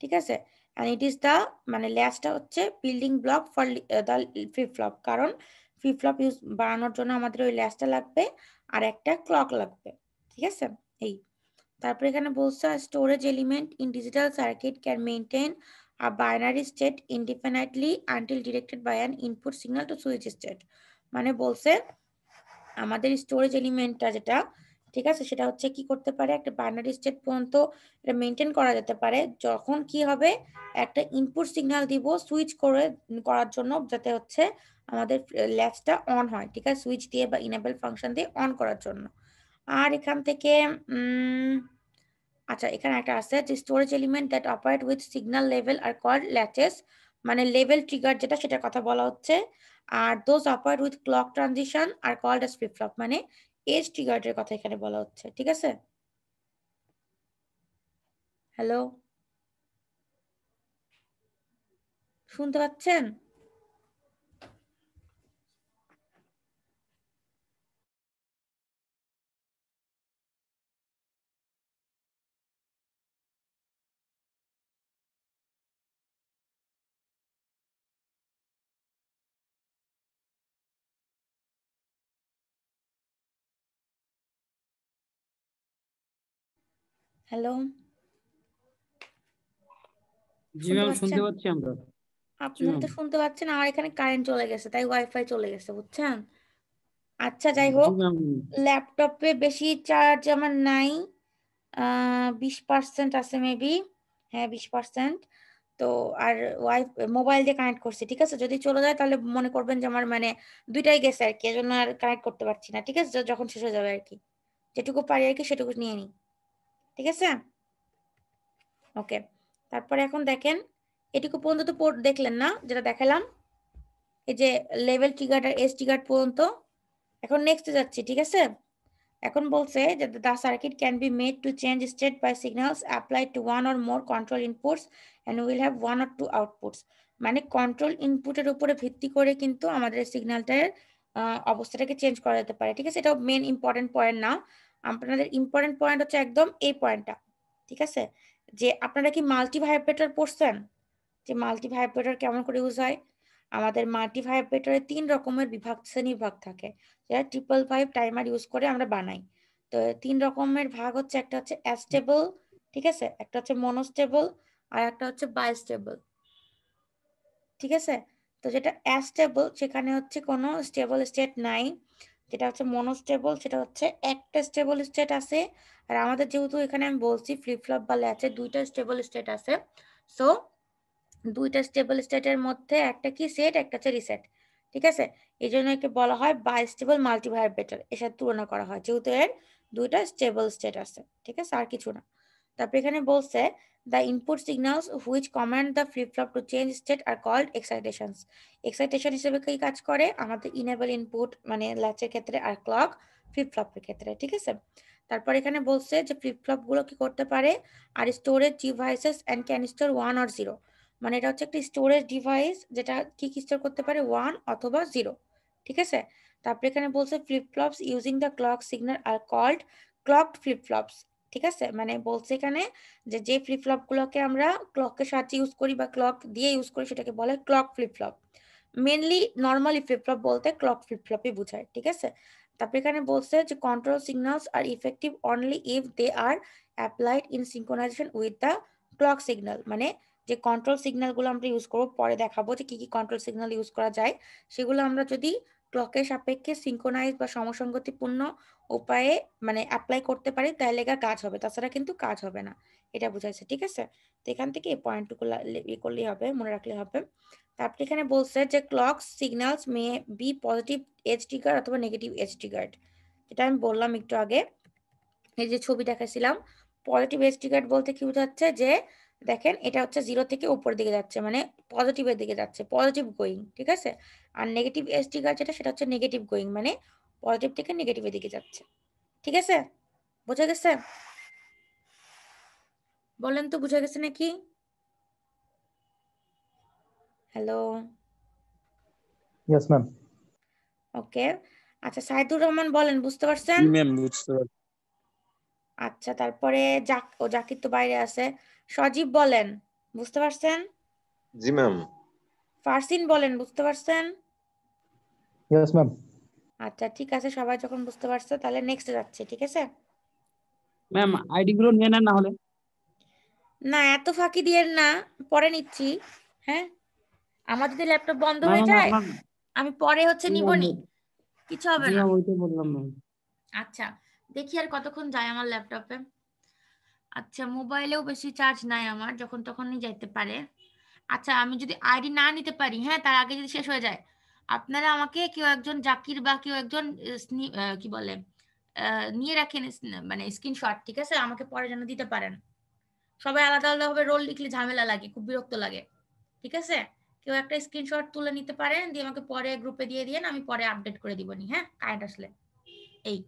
ঠিক আছে অ্যান্ড ইট ইজ দ্য মানে ল্যাসটা হচ্ছে building block for the flip flop কারণ ফ্লিপ ফ্লপ ইউজ বানানোর জন্য আমাদের ওই ল্যাসটা লাগবে আর একটা ক্লক লাগবে ঠিক আছে এই তারপরে এখানে বলছে storage element in digital circuit can maintain a binary state indefinitely until directed by an input signal to switch state মানে বলছে আমাদের স্টোরেজ এলিমেন্টটা যেটা ঠিক আছে সেটা হচ্ছে কি করতে পারে একটা বাইনারি স্টেট পর্যন্ত এটা মেনটেন করা যেতে পারে যখন কি হবে একটা ইনপুট সিগন্যাল দিব সুইচ করে করার জন্য যাতে হচ্ছে আমাদের ল্যাচটা অন হয় ঠিক আছে সুইচ দিয়ে বা ইনেবল ফাংশন দিয়ে অন করার জন্য আর এখান থেকে আচ্ছা এখানে একটা আছে যে storage element that operate with signal level are call latches মানে লেভেল ট্রিগার যেটা সেটার কথা বলা হচ্ছে আর those operate with clock transition are call as flip flop মানে এজ এর কথা এখানে বলা হচ্ছে ঠিক আছে হ্যালো শুনতে পাচ্ছেন হ্যালো জি ম্যাম শুনতে পাচ্ছি আমরা তো শুনতে পাচ্ছেন আর এখানে কারেন্ট চলে গেছে তাই ওয়াইফাই চলে গেছে বুঝছেন আচ্ছা যাই হোক ল্যাপটপে বেশি চার্জ আমার নাই বিশ পার্সেন্ট আছে মেবি হ্যাঁ বিশ পার্সেন্ট তো আর ওয়াইফ মোবাইল দিয়ে কানেক্ট করছি ঠিক আছে যদি চলে যায় তাহলে মনে করবেন যে আমার মানে দুইটাই গেছে আর কি এজন্য আর কানেক্ট করতে পারছি না ঠিক আছে যখন শেষ হয়ে যাবে আর কি যেটুকু পারি আর কি সেটুকু নিয়ে নিই ঠিক আছে ওকে তারপরে এখন দেখেন এটুকু পর্যন্ত তো পোর্ট দেখলেন না যেটা দেখালাম এই যে লেভেল ট্রিগার আর এস ট্রিগার পর্যন্ত এখন নেক্সটে যাচ্ছি ঠিক আছে এখন বলছে যে the circuit can be made to change state by signals apply to one or more control inputs and will have one or two outputs মানে কন্ট্রোল ইনপুটের উপরে ভিত্তি করে কিন্তু আমাদের সিগন্যালটার অবস্থাটাকে চেঞ্জ করা যেতে পারে ঠিক আছে এটা মেন ইম্পর্টেন্ট পয়েন্ট না আপনাদের ইম্পর্টেন্ট পয়েন্ট হচ্ছে একদম এই পয়েন্টটা ঠিক আছে যে আপনারা কি মাল্টি ভাইব্রেটর পড়ছেন যে মাল্টি ভাইব্রেটর কেমন করে ইউজ হয় আমাদের মাল্টি ভাইব্রেটরে তিন রকমের বিভাগ শ্রেণী বিভাগ থাকে যেটা ট্রিপল ফাইভ টাইমার ইউজ করে আমরা বানাই তো তিন রকমের ভাগ হচ্ছে একটা হচ্ছে অ্যাস্টেবল ঠিক আছে একটা হচ্ছে মনোস্টেবল আর একটা হচ্ছে বাইস্টেবল ঠিক আছে তো যেটা অ্যাস্টেবল সেখানে হচ্ছে কোনো স্টেবল স্টেট নাই যেটা হচ্ছে মনোস্টেবল সেটা হচ্ছে একটা স্টেবল স্টেট আছে আর আমাদের যেহেতু এখানে আমি বলছি ফ্লিপফ্লপ বা আছে দুইটা স্টেবল স্টেট আছে সো দুইটা স্টেবল স্টেটের মধ্যে একটা কি সেট একটা হচ্ছে রিসেট ঠিক আছে এই জন্য একে বলা হয় স্টেবল মাল্টিভাইব্রেটার এর সাথে তুলনা করা হয় যেহেতু এর দুইটা স্টেবল স্টেট আছে ঠিক আছে আর কিছু না তারপর এখানে বলছে the input signals which command the flip flop to change state are called excitations excitation হিসেবে কি কাজ করে আমাদের ইনেবল ইনপুট মানে ল্যাচের ক্ষেত্রে আর ক্লক ফ্লিপ ফ্লপের ক্ষেত্রে ঠিক আছে তারপর এখানে বলছে যে ফ্লিপ ফ্লপ গুলো কি করতে পারে are storage devices and can store one or zero মানে এটা হচ্ছে একটি স্টোরেজ ডিভাইস যেটা কি কি স্টোর করতে পারে ওয়ান অথবা জিরো ঠিক আছে তারপরে এখানে বলছে flip flops using the clock signal are called clocked flip flops ঠিক আছে মানে বলছে এখানে যে যে ফ্লিপ গুলোকে আমরা ক্লকের সাহায্যে ইউজ করি বা ক্লক দিয়ে ইউজ করি সেটাকে বলে clock flip flop mainly normally flip flop বলতে ক্লক ফ্লিপ ফ্লপই বোঝায় ঠিক আছে তারপর এখানে বলছে যে control signals are effective only if they are applied in synchronization with the clock signal মানে যে কন্ট্রোল সিগন্যালগুলো আমরা ইউজ করব পরে দেখাবো যে কি কি কন্ট্রোল সিগন্যাল ইউজ করা যায় সেগুলো আমরা যদি ক্লকের সাপেক্ষে সিঙ্কোনাইজ বা সমসঙ্গতিপূর্ণ উপায়ে মানে অ্যাপ্লাই করতে পারি তাহলে কাজ হবে তাছাড়া কিন্তু কাজ হবে না এটা বুঝাইছে ঠিক আছে তো এখান থেকে এই পয়েন্টটুকু ইয়ে করলেই হবে মনে রাখলে হবে তারপর এখানে বলছে যে clock signals may be positive edge trigger অথবা নেগেটিভ এজ ট্রিগার্ড যেটা আমি বললাম একটু আগে এই যে ছবি দেখাছিলাম পজিটিভ এজ ট্রিগার্ড বলতে কি বোঝাচ্ছে যে দেখেন এটা হচ্ছে জিরো থেকে উপরের দিকে যাচ্ছে মানে পজিটিভের দিকে যাচ্ছে পজিটিভ গোয়িং ঠিক আছে আর নেগেটিভ এস ডিগ্রেড যেটা সেটা হচ্ছে নেগেটিভ গোয়িং মানে পজিটিভ থেকে নেগেটিভের দিকে যাচ্ছে ঠিক আছে বোঝা গেছে বলেন তো বুঝা গেছে নাকি হ্যালো ইয়েস ম্যাম ওকে আচ্ছা সাইদুর রহমান বলেন বুঝতে পারছেন ম্যাম বুঝতে পারছি আচ্ছা তারপরে জাক ও জাকির তো বাইরে আছে সজীব বলেন বুঝতে পারছেন জি ম্যাম ফারসিন বলেন বুঝতে পারছেন ইয়েস ম্যাম আচ্ছা ঠিক আছে সবাই যখন বুঝতে পারছো তাহলে নেক্সট যাচ্ছে ঠিক আছে ম্যাম আইডি গুলো নিয়ে নেন না হলে না এত ফাঁকি দিয়ে না পরে নিচ্ছি হ্যাঁ আমার যদি ল্যাপটপ বন্ধ হয়ে যায় আমি পরে হচ্ছে নিবনি কিছু হবে না ওই তো বললাম ম্যাম আচ্ছা দেখি আর কতক্ষণ যায় আমার ল্যাপটপে আচ্ছা মোবাইলেও বেশি চার্জ নাই আমার যখন তখনই যাইতে পারে আচ্ছা আমি যদি আইডি না নিতে পারি হ্যাঁ তার আগে যদি শেষ হয়ে যায় আপনারা আমাকে কেউ একজন জাকির বা কেউ একজন কি বলে নিয়ে রাখেন মানে স্ক্রিনশট ঠিক আছে আমাকে পরে যেন দিতে পারেন সবাই আলাদা আলাদা হবে রোল লিখলে ঝামেলা লাগে খুব বিরক্ত লাগে ঠিক আছে কেউ একটা স্ক্রিনশট তুলে নিতে পারেন দিয়ে আমাকে পরে গ্রুপে দিয়ে দিয়ে আমি পরে আপডেট করে দিব নি হ্যাঁ কারেন্ট আসলে এই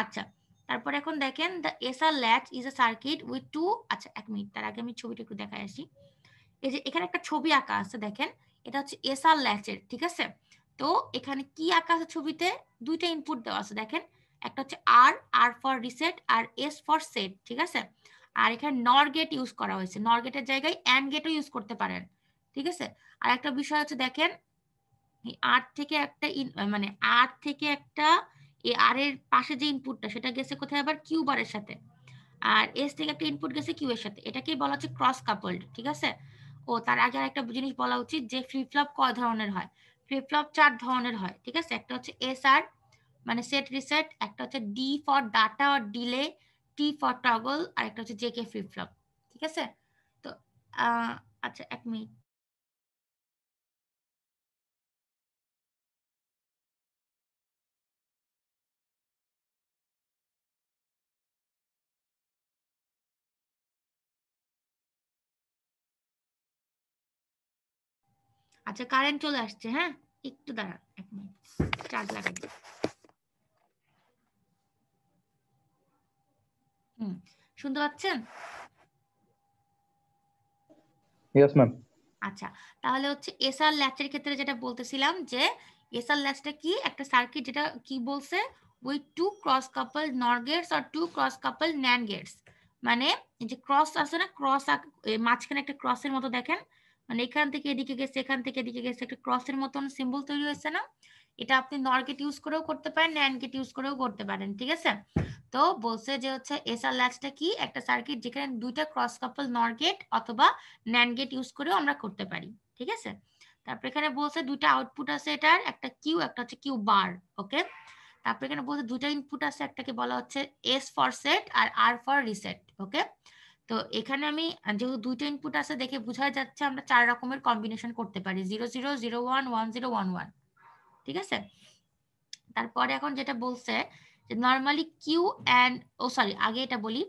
আচ্ছা তারপর এখন দেখেন the SR latch is a circuit with two আচ্ছা এক মিনিট তার আগে আমি ছবিটা একটু দেখাই আসি এই যে এখানে একটা ছবি আঁকা আছে দেখেন এটা হচ্ছে এসআর ল্যাচের ঠিক আছে তো এখানে কি আঁকা আছে ছবিতে দুইটা ইনপুট দেওয়া আছে দেখেন একটা হচ্ছে আর আর ফর রিসেট আর এস ফর সেট ঠিক আছে আর এখানে নর গেট ইউজ করা হয়েছে নর গেটের জায়গায় অ্যান্ড গেটও ইউজ করতে পারেন ঠিক আছে আর একটা বিষয় হচ্ছে দেখেন আর থেকে একটা মানে আর থেকে একটা আর এর পাশে যে ইনপুটটা সেটা গেছে কোথায় আবার কিউ বারের সাথে আর এস থেকে একটা ইনপুট গেছে কিউ এর সাথে এটাকেই বলা হচ্ছে ক্রস কাপল্ড ঠিক আছে ও তার আগে আর একটা জিনিস বলা উচিত যে ফ্লিপ ফ্লপ ক ধরনের হয় ফ্লিপ ফ্লপ চার ধরনের হয় ঠিক আছে একটা হচ্ছে এস আর মানে সেট রিসেট একটা হচ্ছে D for data or delay T for toggle আর একটা হচ্ছে জে কে ফ্লপ ঠিক আছে তো আচ্ছা এক মিনিট আচ্ছা কারেন্ট চলে আসছে হ্যাঁ একটু দাঁড়ান হম শুনতে পাচ্ছেন আচ্ছা তাহলে হচ্ছে এসআর ল্যাচের ক্ষেত্রে যেটা বলতেছিলাম যে এসআর ল্যাচটা কি একটা সার্কিট যেটা কি বলছে ওই two cross couple nor gates আর two cross couple nand gates মানে যে ক্রস আছে না ক্রস মাঝখানে একটা ক্রসের মতো দেখেন মানে এখান থেকে এদিকে গেছে এখান থেকে এদিকে গেছে একটা ক্রসের মতন সিম্বল তৈরি হয়েছে না এটা আপনি নর গেট ইউজ করেও করতে পারেন ন্যান্ড গেট ইউজ করেও করতে পারেন ঠিক আছে তো বলছে যে হচ্ছে এসআর ল্যাচটা কি একটা সার্কিট যেখানে দুইটা ক্রস কাপল নর গেট অথবা ন্যান্ড গেট ইউজ করেও আমরা করতে পারি ঠিক আছে তারপর এখানে বলছে দুইটা আউটপুট আছে এটার একটা কিউ একটা হচ্ছে কিউ বার ওকে তারপর এখানে বলছে দুইটা ইনপুট আছে একটাকে বলা হচ্ছে এস ফর সেট আর আর ফর রিসেট ওকে তো এখানে আমি যেহেতু দুইটা ইনপুট আছে দেখে বোঝা যাচ্ছে আমরা চার রকমের কম্বিনেশন করতে পারি zero zero zero one one zero one one ঠিক আছে তারপরে এখন যেটা বলছে যে normally Q and oh sorry আগে এটা বলি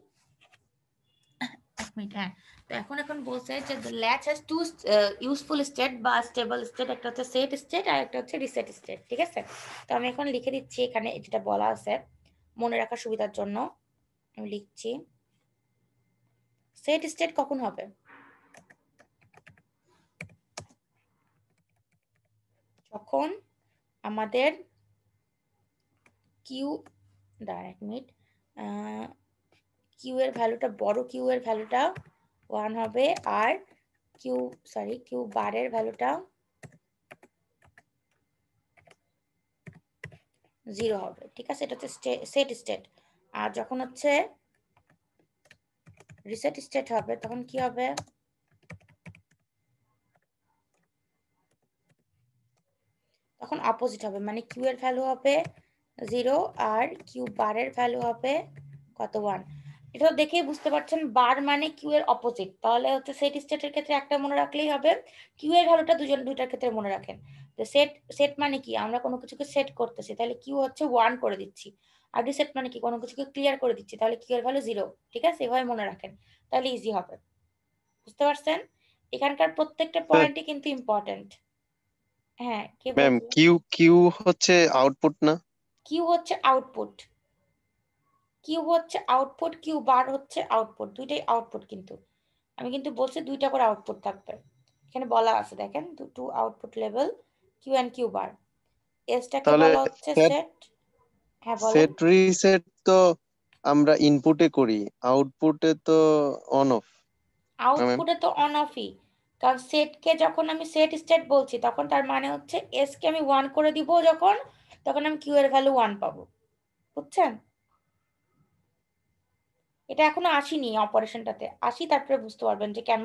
এক হ্যাঁ। তো এখন এখন বলছে যে latch has two useful state বা স্টেবল স্টেট একটা হচ্ছে সেট স্টেট আর একটা হচ্ছে রিসেট স্টেট ঠিক আছে তো আমি এখন লিখে দিচ্ছি এখানে যেটা বলা আছে মনে রাখার সুবিধার জন্য আমি লিখছি সেট স্টেট কখন হবে যখন আমাদের কিউ দাঁড়া এক মিনিট কিউ এর ভ্যালুটা বড় কিউ এর ভ্যালুটা ওয়ান হবে আর কিউ সরি কিউ বারের ভ্যালুটা জিরো হবে ঠিক আছে এটা হচ্ছে সেট স্টেট আর যখন হচ্ছে রিসেট স্টেট হবে তখন কি হবে তখন অপোজিট হবে মানে কিউ এর ভ্যালু হবে জিরো আর কিউ বার এর ভ্যালু হবে কত ওয়ান এটা দেখেই বুঝতে পারছেন বার মানে কিউ এর অপোজিট তাহলে হচ্ছে সেট স্টেটের ক্ষেত্রে একটা মনে রাখলেই হবে কিউ এর ভ্যালুটা দুজন দুইটার ক্ষেত্রে মনে রাখেন তো সেট সেট মানে কি আমরা কোনো কিছুকে সেট করতেছি তাহলে কিউ হচ্ছে ওয়ান করে দিচ্ছি আর রিসেট মানে কি কোনো কিছুকে ক্লিয়ার করে দিচ্ছি তাহলে কি ভ্যালু জিরো ঠিক আছে এভাবে মনে রাখেন তাহলে ইজি হবে বুঝতে পারছেন এখানকার প্রত্যেকটা পয়েন্টই কিন্তু ইম্পর্টেন্ট হ্যাঁ কি ম্যাম কিউ কিউ হচ্ছে আউটপুট না কিউ হচ্ছে আউটপুট কিউ হচ্ছে আউটপুট কিউ বার হচ্ছে আউটপুট দুইটাই আউটপুট কিন্তু আমি কিন্তু বলছি দুইটা করে আউটপুট থাকবে এখানে বলা আছে দেখেন two output level Q and Q bar এসটাকে বলা হচ্ছে সেট হ্যাঁ, সেট রিসেট তো আমরা ইনপুটে করি আউটপুটে তো অন অফ আউটপুটে তো অন অফই কারণ সেটকে যখন আমি সেট স্টেট বলছি তখন তার মানে হচ্ছে এস কে আমি ওয়ান করে দিব যখন তখন আমি কিউ এর ভ্যালু ওয়ান পাবো বুঝছেন এটা এখনো আসিনি অপারেশনটাতে আসি তারপরে বুঝতে পারবেন যে কেন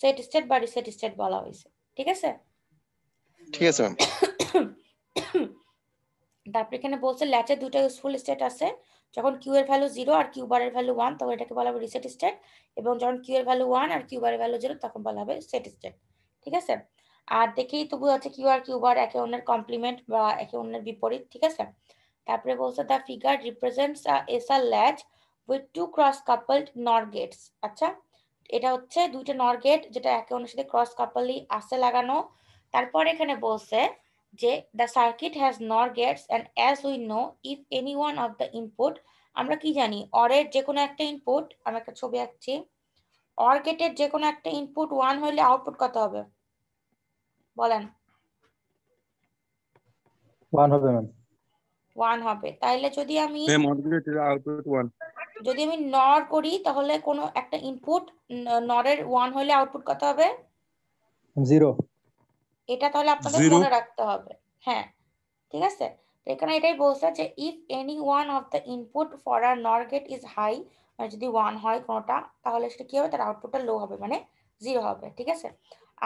সেট স্টেট বা রিসেট স্টেট বলা হয়েছে ঠিক আছে ঠিক আছে ম্যাম [COUGHS] তারপরে এখানে বলছে ল্যাচের দুটো ইউজফুল স্টেট আছে যখন কিউ এর ভ্যালু জিরো আর কিউ বারের ভ্যালু ওয়ান তখন এটাকে বলা হবে রিসেট স্টেট এবং যখন কিউ এর ভ্যালু ওয়ান আর কিউ বারের ভ্যালু জিরো তখন বলা হবে সেট স্টেট ঠিক আছে আর দেখেই তবু হচ্ছে কিউ আর কিউ বার একে অন্যের কমপ্লিমেন্ট বা একে অন্যের বিপরীত ঠিক আছে তারপরে বলছে the figure represents S R latch with two cross coupled NOR gates আচ্ছা এটা হচ্ছে দুইটা নর গেট যেটা একে অন্যের সাথে ক্রস কাপলই আসে লাগানো তারপর এখানে বলছে যে the circuit has NOR gates and as we know if any one of the input আমরা কি জানি অরের যে কোনো একটা ইনপুট আমরা একটা ছবি আঁকছি অর গেটের যে কোনো একটা ইনপুট ওয়ান হলে আউটপুট কত হবে বলেন ওয়ান হবে ওয়ান হবে তাহলে যদি আমি যদি আমি নর করি তাহলে কোনো একটা ইনপুট নরের ওয়ান হলে আউটপুট কত হবে জিরো এটা তাহলে আপনাদের মনে রাখতে হবে হ্যাঁ ঠিক আছে এখানে এটাই বলছে যে if any one of the input for our NOR gate is high মানে যদি ওয়ান হয় কোনোটা তাহলে সেটা কি হবে তার আউটপুটটা লো হবে মানে জিরো হবে ঠিক আছে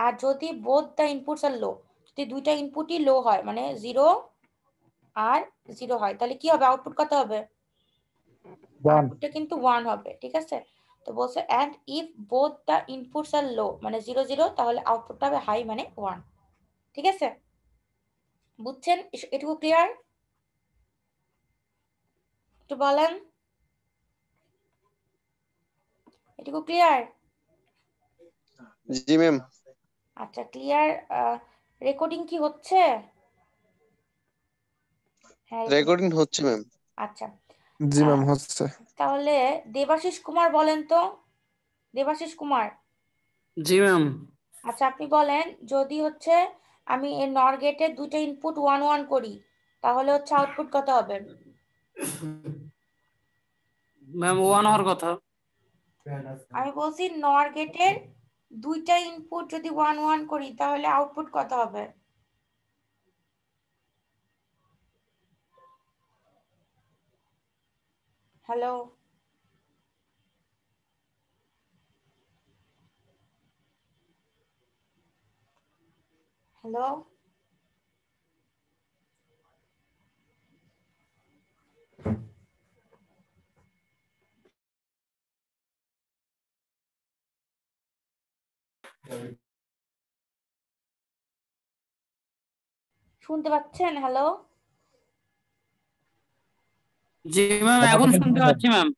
আর যদি বোধ দ্য ইনপুটস আর লো যদি দুইটা ইনপুটই লো হয় মানে জিরো আর জিরো হয় তাহলে কি হবে আউটপুট কত হবে আউটপুটটা কিন্তু ওয়ান হবে ঠিক আছে তো বলছে and if both the inputs are low মানে জিরো জিরো তাহলে আউটপুটটা হবে হাই মানে ওয়ান ঠিক আছে বুঝছেন এটুকু ক্লিয়ার একটু বলেন এটুকু ক্লিয়ার জি ম্যাম আচ্ছা ক্লিয়ার রেকর্ডিং কি হচ্ছে রেকর্ডিং হ্যাঁ, হচ্ছে ম্যাম আচ্ছা জি ম্যাম হচ্ছে তাহলে দেবাশিস কুমার বলেন তো দেবাশিস কুমার জি ম্যাম আচ্ছা আপনি বলেন যদি হচ্ছে আমি এই নর গেটে দুটো ইনপুট ওয়ান ওয়ান করি তাহলে হচ্ছে আউটপুট কত হবে ম্যাম ওয়ান হওয়ার কথা আমি বলছি নর গেটের দুইটা ইনপুট যদি ওয়ান ওয়ান করি তাহলে আউটপুট কত হবে হ্যালো Hello? শুনতে পাচ্ছেন হ্যালো জি ম্যাম এখন শুনতে পাচ্ছি ম্যাম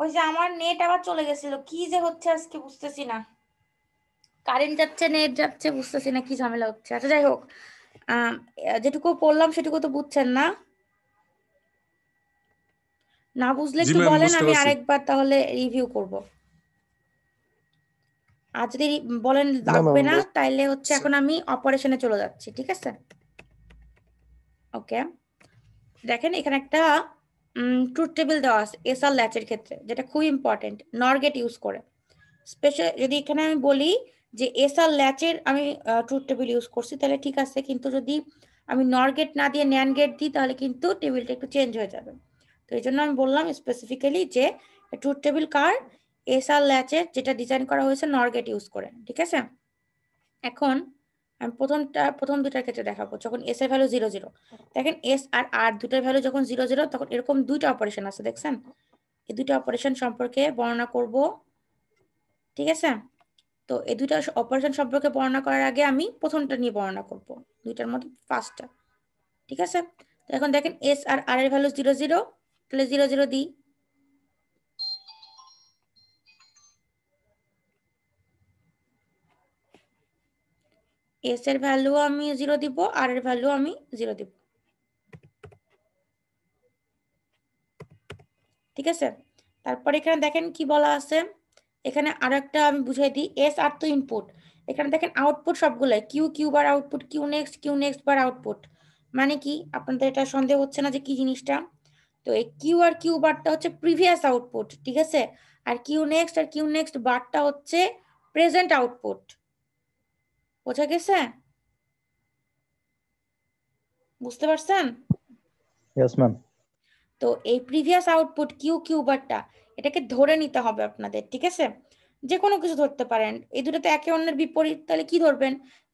ওই যে আমার নেট আবার চলে গেছিল কি যে হচ্ছে আজকে বুঝতেছি না কারেন্ট যাচ্ছে নেট যাচ্ছে বুঝতেছি না কি ঝামেলা হচ্ছে আচ্ছা যাই হোক যেটুকু পড়লাম সেটুকু তো বুঝছেন না না বুঝলে একটু বলেন আমি আরেকবার তাহলে রিভিউ করব আর যদি বলেন লাগবে না তাইলে হচ্ছে এখন আমি অপারেশনে চলে যাচ্ছি ঠিক আছে ওকে দেখেন এখানে একটা ট্রুথ টেবিল দেওয়া আছে এসআর ল্যাচের ক্ষেত্রে যেটা খুব ইম্পর্টেন্ট নরগেট ইউজ করে স্পেশাল যদি এখানে আমি বলি যে এস আর ল্যাচের আমি ট্রুথ টেবিল ইউজ করছি তাহলে ঠিক আছে কিন্তু যদি আমি নর গেট না দিয়ে ন্যান গেট দিই তাহলে কিন্তু টেবিলটা একটু চেঞ্জ হয়ে যাবে তো এই জন্য আমি বললাম স্পেসিফিক্যালি যে ট্রুথ টেবিল কার এস আর ল্যাচের যেটা ডিজাইন করা হয়েছে নর গেট ইউজ করে ঠিক আছে এখন আমি প্রথমটা প্রথম দুটার ক্ষেত্রে দেখাবো যখন এস এর ভ্যালু জিরো জিরো দেখেন এস আর আর দুটার ভ্যালু যখন জিরো জিরো তখন এরকম দুইটা অপারেশন আছে দেখছেন এই দুটো অপারেশন সম্পর্কে বর্ণনা করব ঠিক আছে তো এই দুইটা অপারেশন সম্পর্কে বর্ণনা করার আগে আমি প্রথমটা নিয়ে বর্ণনা করব দুইটার মধ্যে ফার্স্টটা ঠিক আছে তো এখন দেখেন এস আর আর এর ভ্যালু জিরো জিরো তাহলে জিরো জিরো দিই এস এর ভ্যালু আমি জিরো দিব আর এর ভ্যালু আমি জিরো দিব ঠিক আছে তারপরে এখানে দেখেন কি বলা আছে এখানে আর একটা আমি বুঝাই দিই এস আর তো ইনপুট এখানে দেখেন আউটপুট সবগুলোই Q Q bar output Q next Q next bar output মানে কি আপনাদের এটা সন্দেহ হচ্ছে না যে কি জিনিসটা তো এই কিউ আর কিউ বারটা হচ্ছে প্রিভিয়াস আউটপুট ঠিক আছে আর কিউ নেক্সট আর কিউ নেক্সট বারটা হচ্ছে প্রেজেন্ট আউটপুট বোঝা গেছে বুঝতে পারছেন তো এই প্রিভিয়াস আউটপুট কিউ কিউ বারটা এটাকে ধরে নিতে হবে আপনাদের ঠিক আছে যে কোনো কিছু ধরতে পারেন এই দুটোতে একে অন্যের বিপরীত তাহলে কি ধরবেন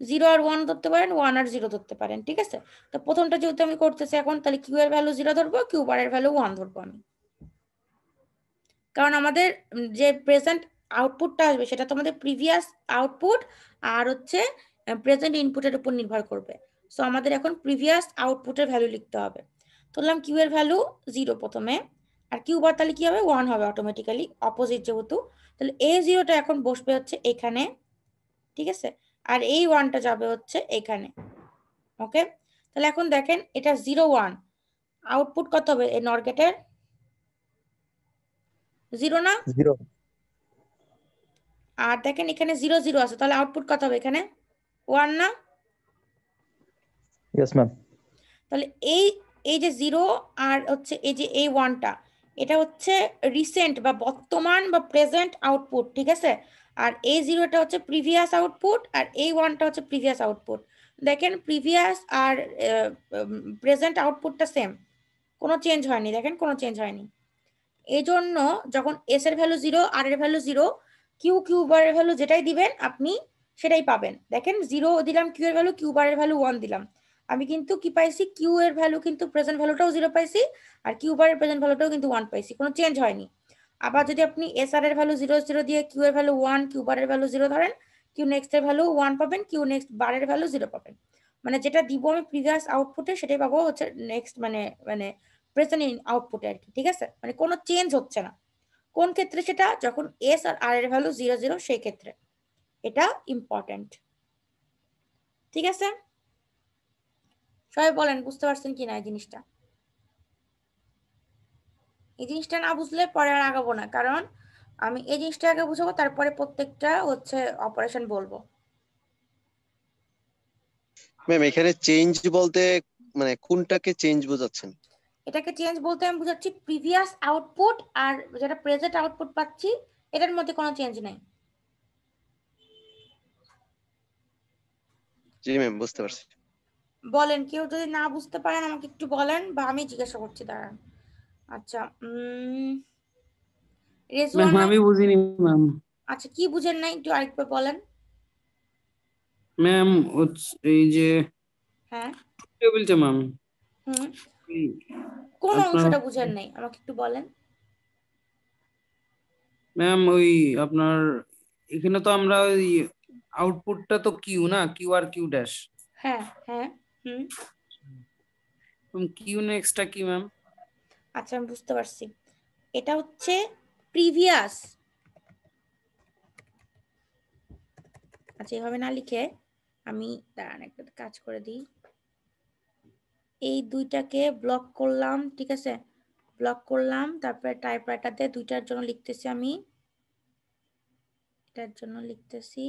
জিরো আর ওয়ান ধরতে পারেন ওয়ান আর জিরো ধরতে পারেন ঠিক আছে তো প্রথমটা যেহেতু আমি করতেছি এখন তাহলে কিউ এর ভ্যালু জিরো ধরবো কিউ বারের ভ্যালু ওয়ান ধরবো আমি কারণ আমাদের যে প্রেজেন্ট আউটপুটটা আসবে সেটা তো আমাদের প্রিভিয়াস আউটপুট আর হচ্ছে প্রেজেন্ট ইনপুটের উপর নির্ভর করবে সো আমাদের এখন প্রিভিয়াস আউটপুটের ভ্যালু লিখতে হবে ধরলাম কিউ এর ভ্যালু জিরো প্রথমে আর কিউ বার তাহলে কি হবে ওয়ান হবে অটোমেটিক্যালি অপোজিট যেহেতু তাহলে এ জিরোটা এখন বসবে হচ্ছে এখানে ঠিক আছে আর এই ওয়ানটা যাবে হচ্ছে এখানে ওকে তাহলে এখন দেখেন এটা জিরো ওয়ান আউটপুট কত হবে এই নরগেটের জিরো না জিরো আর দেখেন এখানে জিরো জিরো আছে তাহলে আউটপুট কত হবে এখানে ওয়ান না তাহলে এই এই যে জিরো আর হচ্ছে এই যে এই ওয়ানটা এটা হচ্ছে রিসেন্ট বা বর্তমান বা প্রেজেন্ট আউটপুট ঠিক আছে আর এই জিরোটা হচ্ছে প্রিভিয়াস আউটপুট আর এই ওয়ানটা হচ্ছে প্রিভিয়াস আউটপুট দেখেন প্রিভিয়াস আর প্রেজেন্ট আউটপুটটা সেম কোনো চেঞ্জ হয়নি দেখেন কোনো চেঞ্জ হয়নি এই জন্য যখন এস এর ভ্যালু জিরো আর এর ভ্যালু জিরো কিউ কিউ এর ভ্যালু যেটাই দিবেন আপনি সেটাই পাবেন দেখেন জিরো দিলাম কিউ এর ভ্যালু কিউ এর ভ্যালু ওয়ান দিলাম আমি কিন্তু কি পাইছি কিউ এর ভ্যালু কিন্তু প্রেজেন্ট ভ্যালুটাও জিরো পাইছি আর কিউ বারের প্রেজেন্ট ভ্যালুটাও কিন্তু ওয়ান পাইছি কোনো চেঞ্জ হয়নি আবার যদি আপনি এস আর এর ভ্যালু জিরো জিরো দিয়ে কিউ এর ভ্যালু ওয়ান কিউ বারের ভ্যালু জিরো ধরেন কিউ নেক্সট এর ভ্যালু ওয়ান পাবেন কিউ নেক্সট বারের ভ্যালু জিরো পাবেন মানে যেটা দিব আমি প্রিভিয়াস আউটপুটে সেটাই পাবো হচ্ছে নেক্সট মানে মানে প্রেজেন্ট ইন আউটপুটে আর কি ঠিক আছে মানে কোনো চেঞ্জ হচ্ছে না কোন ক্ষেত্রে সেটা যখন এস আর আর এর ভ্যালু জিরো জিরো সেই ক্ষেত্রে এটা ইম্পর্টেন্ট ঠিক আছে সবাই বলেন বুঝতে পারছেন কিনা এই জিনিসটা এই জিনিসটা না বুঝলে পরে আর আগাবো না কারণ আমি এই জিনিসটা আগে বুঝাবো তারপরে প্রত্যেকটা হচ্ছে অপারেশন বলবো ম্যাম এখানে চেঞ্জ বলতে মানে কোনটাকে চেঞ্জ বোঝাচ্ছেন এটাকে চেঞ্জ বলতে আমি বুঝাচ্ছি প্রিভিয়াস আউটপুট আর যেটা প্রেজেন্ট আউটপুট পাচ্ছি এটার মধ্যে কোনো চেঞ্জ নাই জি ম্যাম বুঝতে পারছি বলেন কেউ যদি না বুঝতে পারেন আমাকে একটু বলেন বা আমি জিজ্ঞাসা করছি দাঁড়ান আচ্ছা রেজওয়ান আমি বুঝিনি ম্যাম আচ্ছা কি বুঝেন নাই একটু আরেকবার বলেন ম্যাম এই যে হ্যাঁ টেবিলটা ম্যাম হুম কোন অংশটা বুঝেন নাই আমাকে একটু বলেন ম্যাম ওই আপনার এখানে তো আমরা ওই আউটপুটটা তো কিউ না কিউ আর কিউ ড্যাশ হ্যাঁ হ্যাঁ হুম কিউ নেক্সটটা কি ম্যাম আচ্ছা আমি বুঝতে পারছি এটা হচ্ছে প্রিভিয়াস আচ্ছা এভাবে না লিখে আমি দাঁড়ান একটা কাজ করে দিই এই দুইটাকে ব্লক করলাম ঠিক আছে ব্লক করলাম তারপরে দিয়ে দুইটার জন্য লিখতেছি আমি এটার জন্য লিখতেছি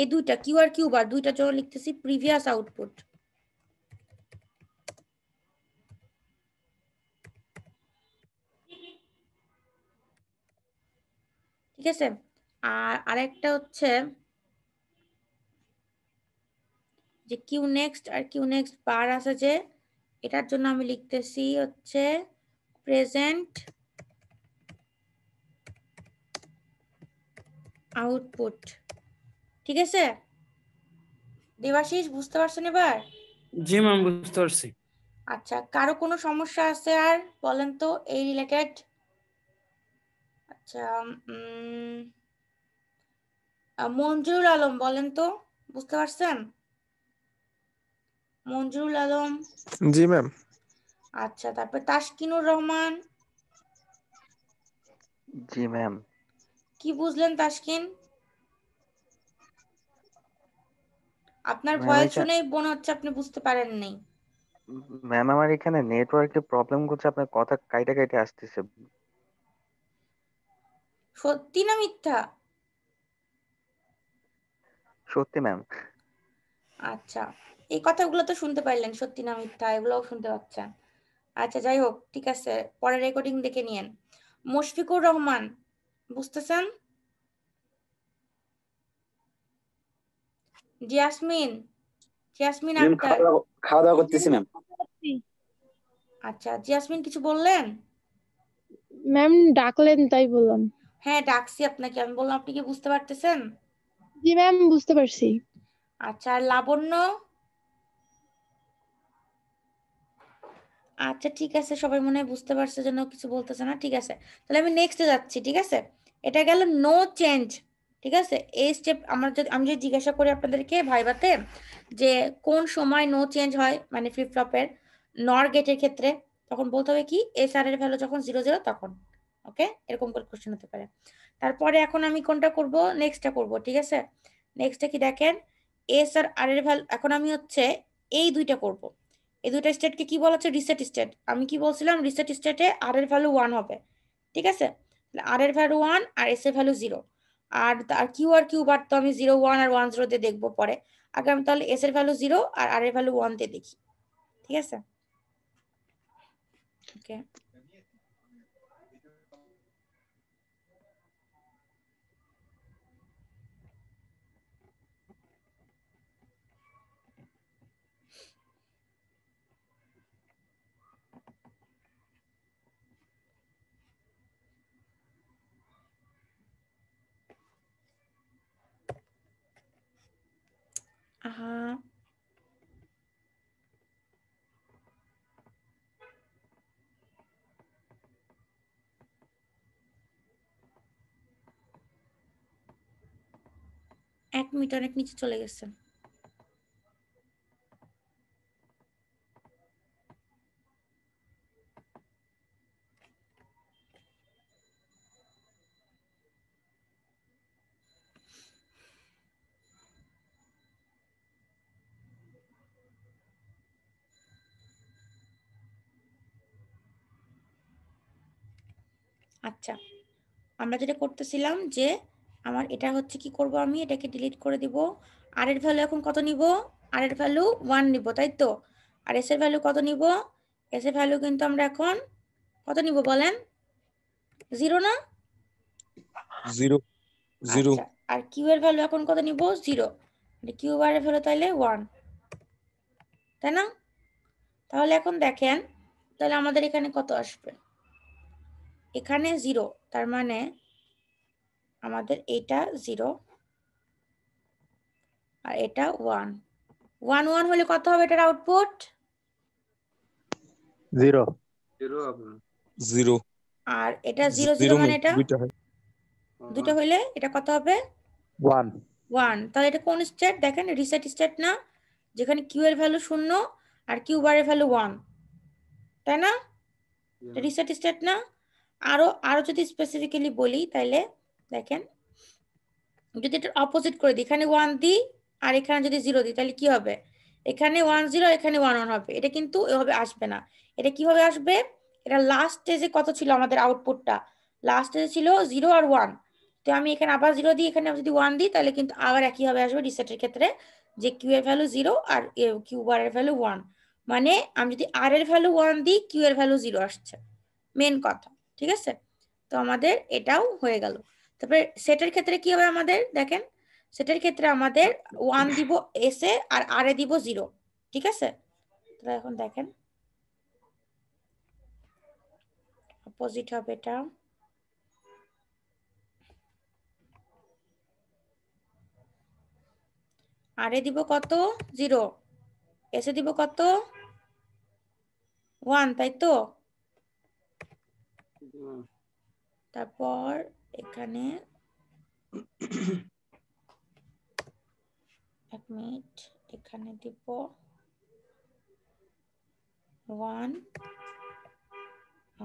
এই দুইটা কিউ আর কিউ বার দুইটার জন্য লিখতেছি প্রিভিয়াস আউটপুট ঠিক আছে আর আরেকটা হচ্ছে যে কিউ নেক্সট আর কিউ নেক্সট বার আছে যে এটার জন্য আমি লিখতেছি হচ্ছে প্রেজেন্ট আউটপুট ঠিক আছে দেবাশিস বুঝতে পারছেন এবার জি ম্যাম বুঝতে পারছি আচ্ছা কারো কোনো সমস্যা আছে আর বলেন তো এই রিলেটেড আচ্ছা মঞ্জুর আলম বলেন তো বুঝতে পারছেন মঞ্জুরুল আলম জি ম্যাম আচ্ছা তারপর তাসকিনুর রহমান জি ম্যাম কি বুঝলেন তাসকিন আপনার ভয়েস শুনেই মনে হচ্ছে আপনি বুঝতে পারেন নাই ম্যাম আমার এখানে নেটওয়ার্কের প্রবলেম করছে আপনার কথা কাইটা কাইটা আসতেছে সত্যি না মিথ্যা সত্যি ম্যাম আচ্ছা এই কথাগুলো তো শুনতে পারলেন সত্যি না মিথ্যা এগুলোও শুনতে পাচ্ছেন আচ্ছা যাই হোক ঠিক আছে পরের রেকর্ডিং দেখে নিয়েন মুশফিকুর রহমান বুঝতেছেন জিয়াসমিন জিয়াসমিন আক্তার খাওয়া দাওয়া করতেছি ম্যাম আচ্ছা জিয়াসমিন কিছু বললেন ম্যাম ডাকলেন তাই বললাম হ্যাঁ ডাকছি আপনাকে আমি বললাম আপনি কি বুঝতে পারতেছেন জি ম্যাম বুঝতে পারছি আচ্ছা আর লাবণ্য আচ্ছা ঠিক আছে সবাই মনে হয় বুঝতে পারছে যেন কিছু বলতেছে না ঠিক আছে তাহলে আমি নেক্সটে যাচ্ছি ঠিক আছে এটা গেল নো চেঞ্জ ঠিক আছে এই স্টেপ আমরা যদি আমি যদি জিজ্ঞাসা করি আপনাদেরকে ভাইবাতে যে কোন সময় নো চেঞ্জ হয় মানে ফ্লিপফ্লপের নর গেটের ক্ষেত্রে তখন বলতে হবে কি এস আর এর ভ্যালু যখন জিরো জিরো তখন ওকে এরকম করে কোশ্চেন হতে পারে তারপরে এখন আমি কোনটা করব নেক্সটটা করব ঠিক আছে নেক্সটটা কি দেখেন এস আর আর এর ভ্যালু এখন আমি হচ্ছে এই দুইটা করব এই দুইটা স্টেটকে কি বলা হচ্ছে রিসেট স্টেট আমি কি বলছিলাম রিসেট স্টেটে আর এর ভ্যালু ওয়ান হবে ঠিক আছে আর এর ভ্যালু ওয়ান আর এস এর ভ্যালু জিরো আর তার কিউ আর কিউ বার তো আমি জিরো ওয়ান আর ওয়ান জিরো দিয়ে দেখবো পরে আগে আমি তাহলে এস এর ভ্যালু জিরো আর আর এর ভ্যালু ওয়ান দিয়ে দেখি ঠিক আছে ওকে Ajá. এক মিটার অনেক নিচে চলে গেছে আচ্ছা আমরা যেটা করতেছিলাম যে আমার এটা হচ্ছে কি করব আমি এটাকে ডিলিট করে দিব আর এর ভ্যালু এখন কত নিব আর এর ভ্যালু ওয়ান নিব তাই তো আর এস এর ভ্যালু কত নিব এস এর ভ্যালু কিন্তু আমরা এখন কত নিব বলেন জিরো না জিরো জিরো আচ্ছা, আর কিউ এর ভ্যালু এখন কত নিব জিরো কিউ আর এর ভ্যালু তাহলে ওয়ান তাই না তাহলে এখন দেখেন তাহলে আমাদের এখানে কত আসবে এখানে জিরো তার মানে আমাদের এটা জিরো আর এটা ওয়ান ওয়ান ওয়ান হলে কত হবে এটার আউটপুট জিরো জিরো আর এটা জিরো জিরো মানে এটা দুটো হলে uh-huh। এটা কত হবে ওয়ান ওয়ান তাহলে এটা কোন স্টেট দেখেন রিসেট স্টেট না যেখানে কিউ এর ভ্যালু শূন্য আর কিউ বারের ভ্যালু ওয়ান তাই না রিসেট স্টেট না আরো আরো যদি স্পেসিফিক্যালি বলি তাহলে দেখেন যদি এটা অপোজিট করে দিই এখানে ওয়ান দিই আর এখানে যদি জিরো দিই তাহলে কি হবে এখানে ওয়ান জিরো এখানে ওয়ান ওয়ান হবে এটা কিন্তু এভাবে আসবে না এটা কিভাবে আসবে এটা লাস্ট স্টেজে কত ছিল আমাদের আউটপুটটা লাস্ট স্টেজে ছিল জিরো আর ওয়ান তো আমি এখানে আবার জিরো দিই এখানে যদি ওয়ান দিই তাহলে কিন্তু আবার একইভাবে আসবে রিসেটের ক্ষেত্রে যে কিউ এর ভ্যালু জিরো আর কিউ বার এর ভ্যালু ওয়ান মানে আমি যদি আর এর ভ্যালু ওয়ান দিই কিউ এর ভ্যালু জিরো আসছে মেন কথা ঠিক আছে তো আমাদের এটাও হয়ে গেল তারপরে সেটের ক্ষেত্রে কি হবে আমাদের দেখেন সেটের ক্ষেত্রে আমাদের ওয়ান দিব এস এ আর আর এ দিব জিরো ঠিক আছে এখন দেখেন অপোজিট হবে এটা আর এ দিব কত জিরো এসে দিব কত ওয়ান তাই তো তারপর এখানে এক মিনিট এখানে দিব ওয়ান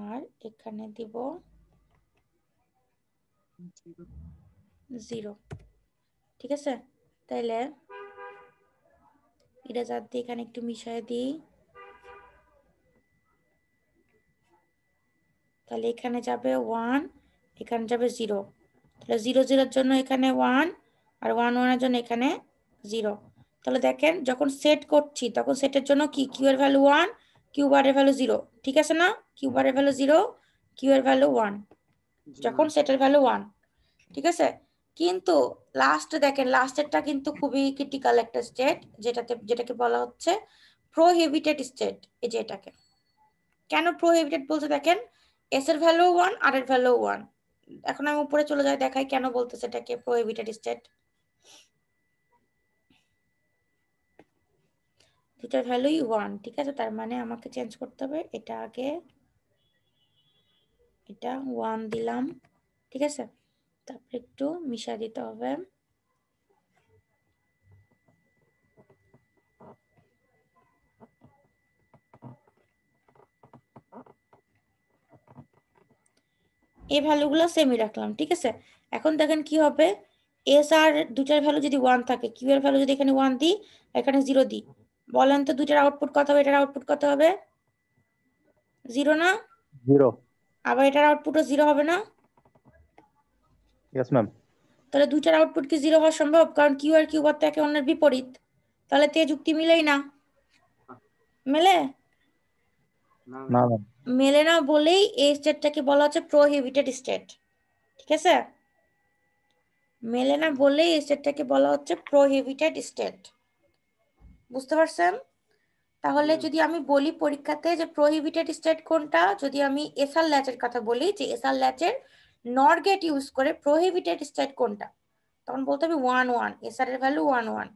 আর এখানে দিব জিরো ঠিক আছে তাইলে এটা যাতে এখানে একটু মিশাই দিই তাহলে এখানে যাবে ওয়ান এখানে যাবে জিরো তাহলে জিরো জিরোর জন্য এখানে ওয়ান আর ওয়ান ওয়ানের জন্য এখানে জিরো তাহলে দেখেন যখন সেট করছি তখন সেটের জন্য কি কিউ এর ভ্যালু ওয়ান কিউ বারের ভ্যালু জিরো ঠিক আছে না কিউ বারের ভ্যালু জিরো কিউ এর ভ্যালু ওয়ান যখন সেটের ভ্যালু ওয়ান ঠিক আছে কিন্তু লাস্টে দেখেন লাস্টেরটা কিন্তু খুবই ক্রিটিক্যাল একটা স্টেট যেটাতে যেটাকে বলা হচ্ছে প্রোহিবিটেড স্টেট এই যে এটাকে কেন প্রোহিবিটেড বলতে দেখেন এস এর ভ্যালু ওয়ান আর এর ভ্যালু ওয়ান এখন আমি উপরে চলে যাই দেখাই কেন বলতেছে এটাকে প্রোহিবিটেড স্টেট দুটার ভ্যালুই ওয়ান ঠিক আছে তার মানে আমাকে চেঞ্জ করতে হবে এটা আগে এটা ওয়ান দিলাম ঠিক আছে তারপরে একটু মিশা দিতে হবে এই ভ্যালুগুলো সেমই রাখলাম ঠিক আছে এখন দেখেন কি হবে এস আর দুটার ভ্যালু যদি ওয়ান থাকে কিউ এর ভ্যালু যদি এখানে ওয়ান দিই এখানে জিরো দিই বলেন তো দুটার আউটপুট কত হবে এটার আউটপুট কত হবে জিরো না জিরো আবার এটার আউটপুটও জিরো হবে না ইয়েস ম্যাম তাহলে দুটার আউটপুট কি জিরো হওয়া সম্ভব কারণ কিউ আর কিউ বার একে অন্যের বিপরীত তাহলে তে যুক্তি মিলেই না মেলে না না মেলে না বলেই এই স্টেটটাকে বলা হচ্ছে প্রোহিবিটেড স্টেট ঠিক আছে মেলে না বলে এই স্টেটটাকে বলা হচ্ছে প্রোহিবিটেড স্টেট বুঝতে পারছেন তাহলে যদি আমি বলি পরীক্ষাতে যে প্রোহিবিটেড স্টেট কোনটা যদি আমি এসআর ল্যাচের কথা বলি যে এসআর ল্যাচের নর গেট ইউজ করে প্রোহিবিটেড স্টেট কোনটা তখন বলতে হবে ওয়ান ওয়ান এসআর এর ভ্যালু ওয়ান ওয়ান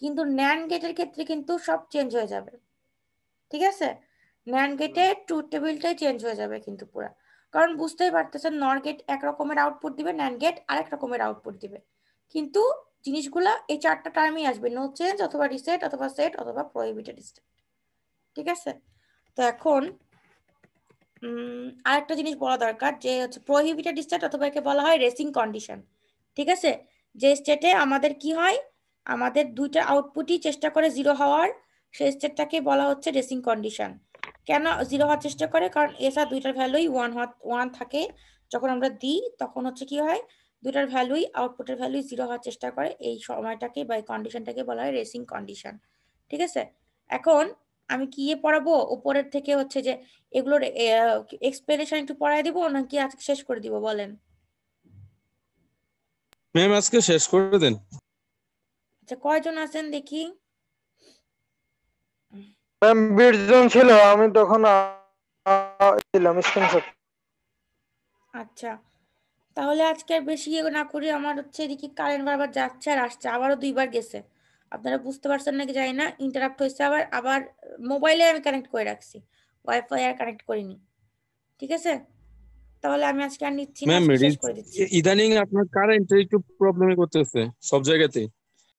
কিন্তু ন্যান গেটের ক্ষেত্রে কিন্তু সব চেঞ্জ হয়ে যাবে ঠিক আছে ন্যান গেটে টু টেবিলটাই চেঞ্জ হয়ে যাবে কিন্তু পুরো কারণ বুঝতেই পারতেছেন নর গেট এক রকমের আউটপুট দিবে ন্যান গেট আরেক রকমের আউটপুট দিবে কিন্তু জিনিসগুলো এই চারটা টার্মই আসবে নো চেঞ্জ অথবা রিসেট অথবা সেট অথবা প্রোহিবিটেড স্টেট ঠিক আছে তো এখন আরেকটা জিনিস বলা দরকার যে হচ্ছে প্রোহিবিটেড স্টেট অথবা একে বলা হয় রেসিং কন্ডিশন ঠিক আছে যে স্টেটে আমাদের কি হয় আমাদের দুইটা আউটপুটই চেষ্টা করে জিরো হওয়ার সেই স্টেটটাকে বলা হচ্ছে রেসিং কন্ডিশন কেন জিরো হওয়ার চেষ্টা করে কারণ এছাড়া দুইটার ভ্যালুই ওয়ান ওয়ান থাকে যখন আমরা দিই তখন হচ্ছে কি হয় দুইটার ভ্যালুই আউটপুটের ভ্যালুই জিরো হওয়ার চেষ্টা করে এই সময়টাকে বা এই কন্ডিশনটাকে বলা হয় রেসিং কন্ডিশন ঠিক আছে এখন আমি কি পড়াবো উপরের থেকে হচ্ছে যে এগুলোর এক্সপ্লেনেশন একটু পড়াই দিব নাকি আজকে শেষ করে দিব বলেন ম্যাম আজকে শেষ করে দেন আচ্ছা কয়জন আছেন দেখি ছিল আমি তখন ছিলাম স্ক্রিনশট আচ্ছা তাহলে আজকে বেশি ইয়ে না করি আমার হচ্ছে এদিকে কারেন্ট বারবার যাচ্ছে আর আসছে আবারও দুইবার গেছে আপনারা বুঝতে পারছেন নাকি জানি না ইন্টারাপ্ট হয়েছে আবার আবার মোবাইলে আমি কানেক্ট করে রাখছি ওয়াইফাই আর কানেক্ট করিনি ঠিক আছে তাহলে আমি আজকে আর নিচ্ছি ম্যাম ইদানিং আপনার কারেন্ট একটু প্রবলেম করতেছে সব জায়গাতেই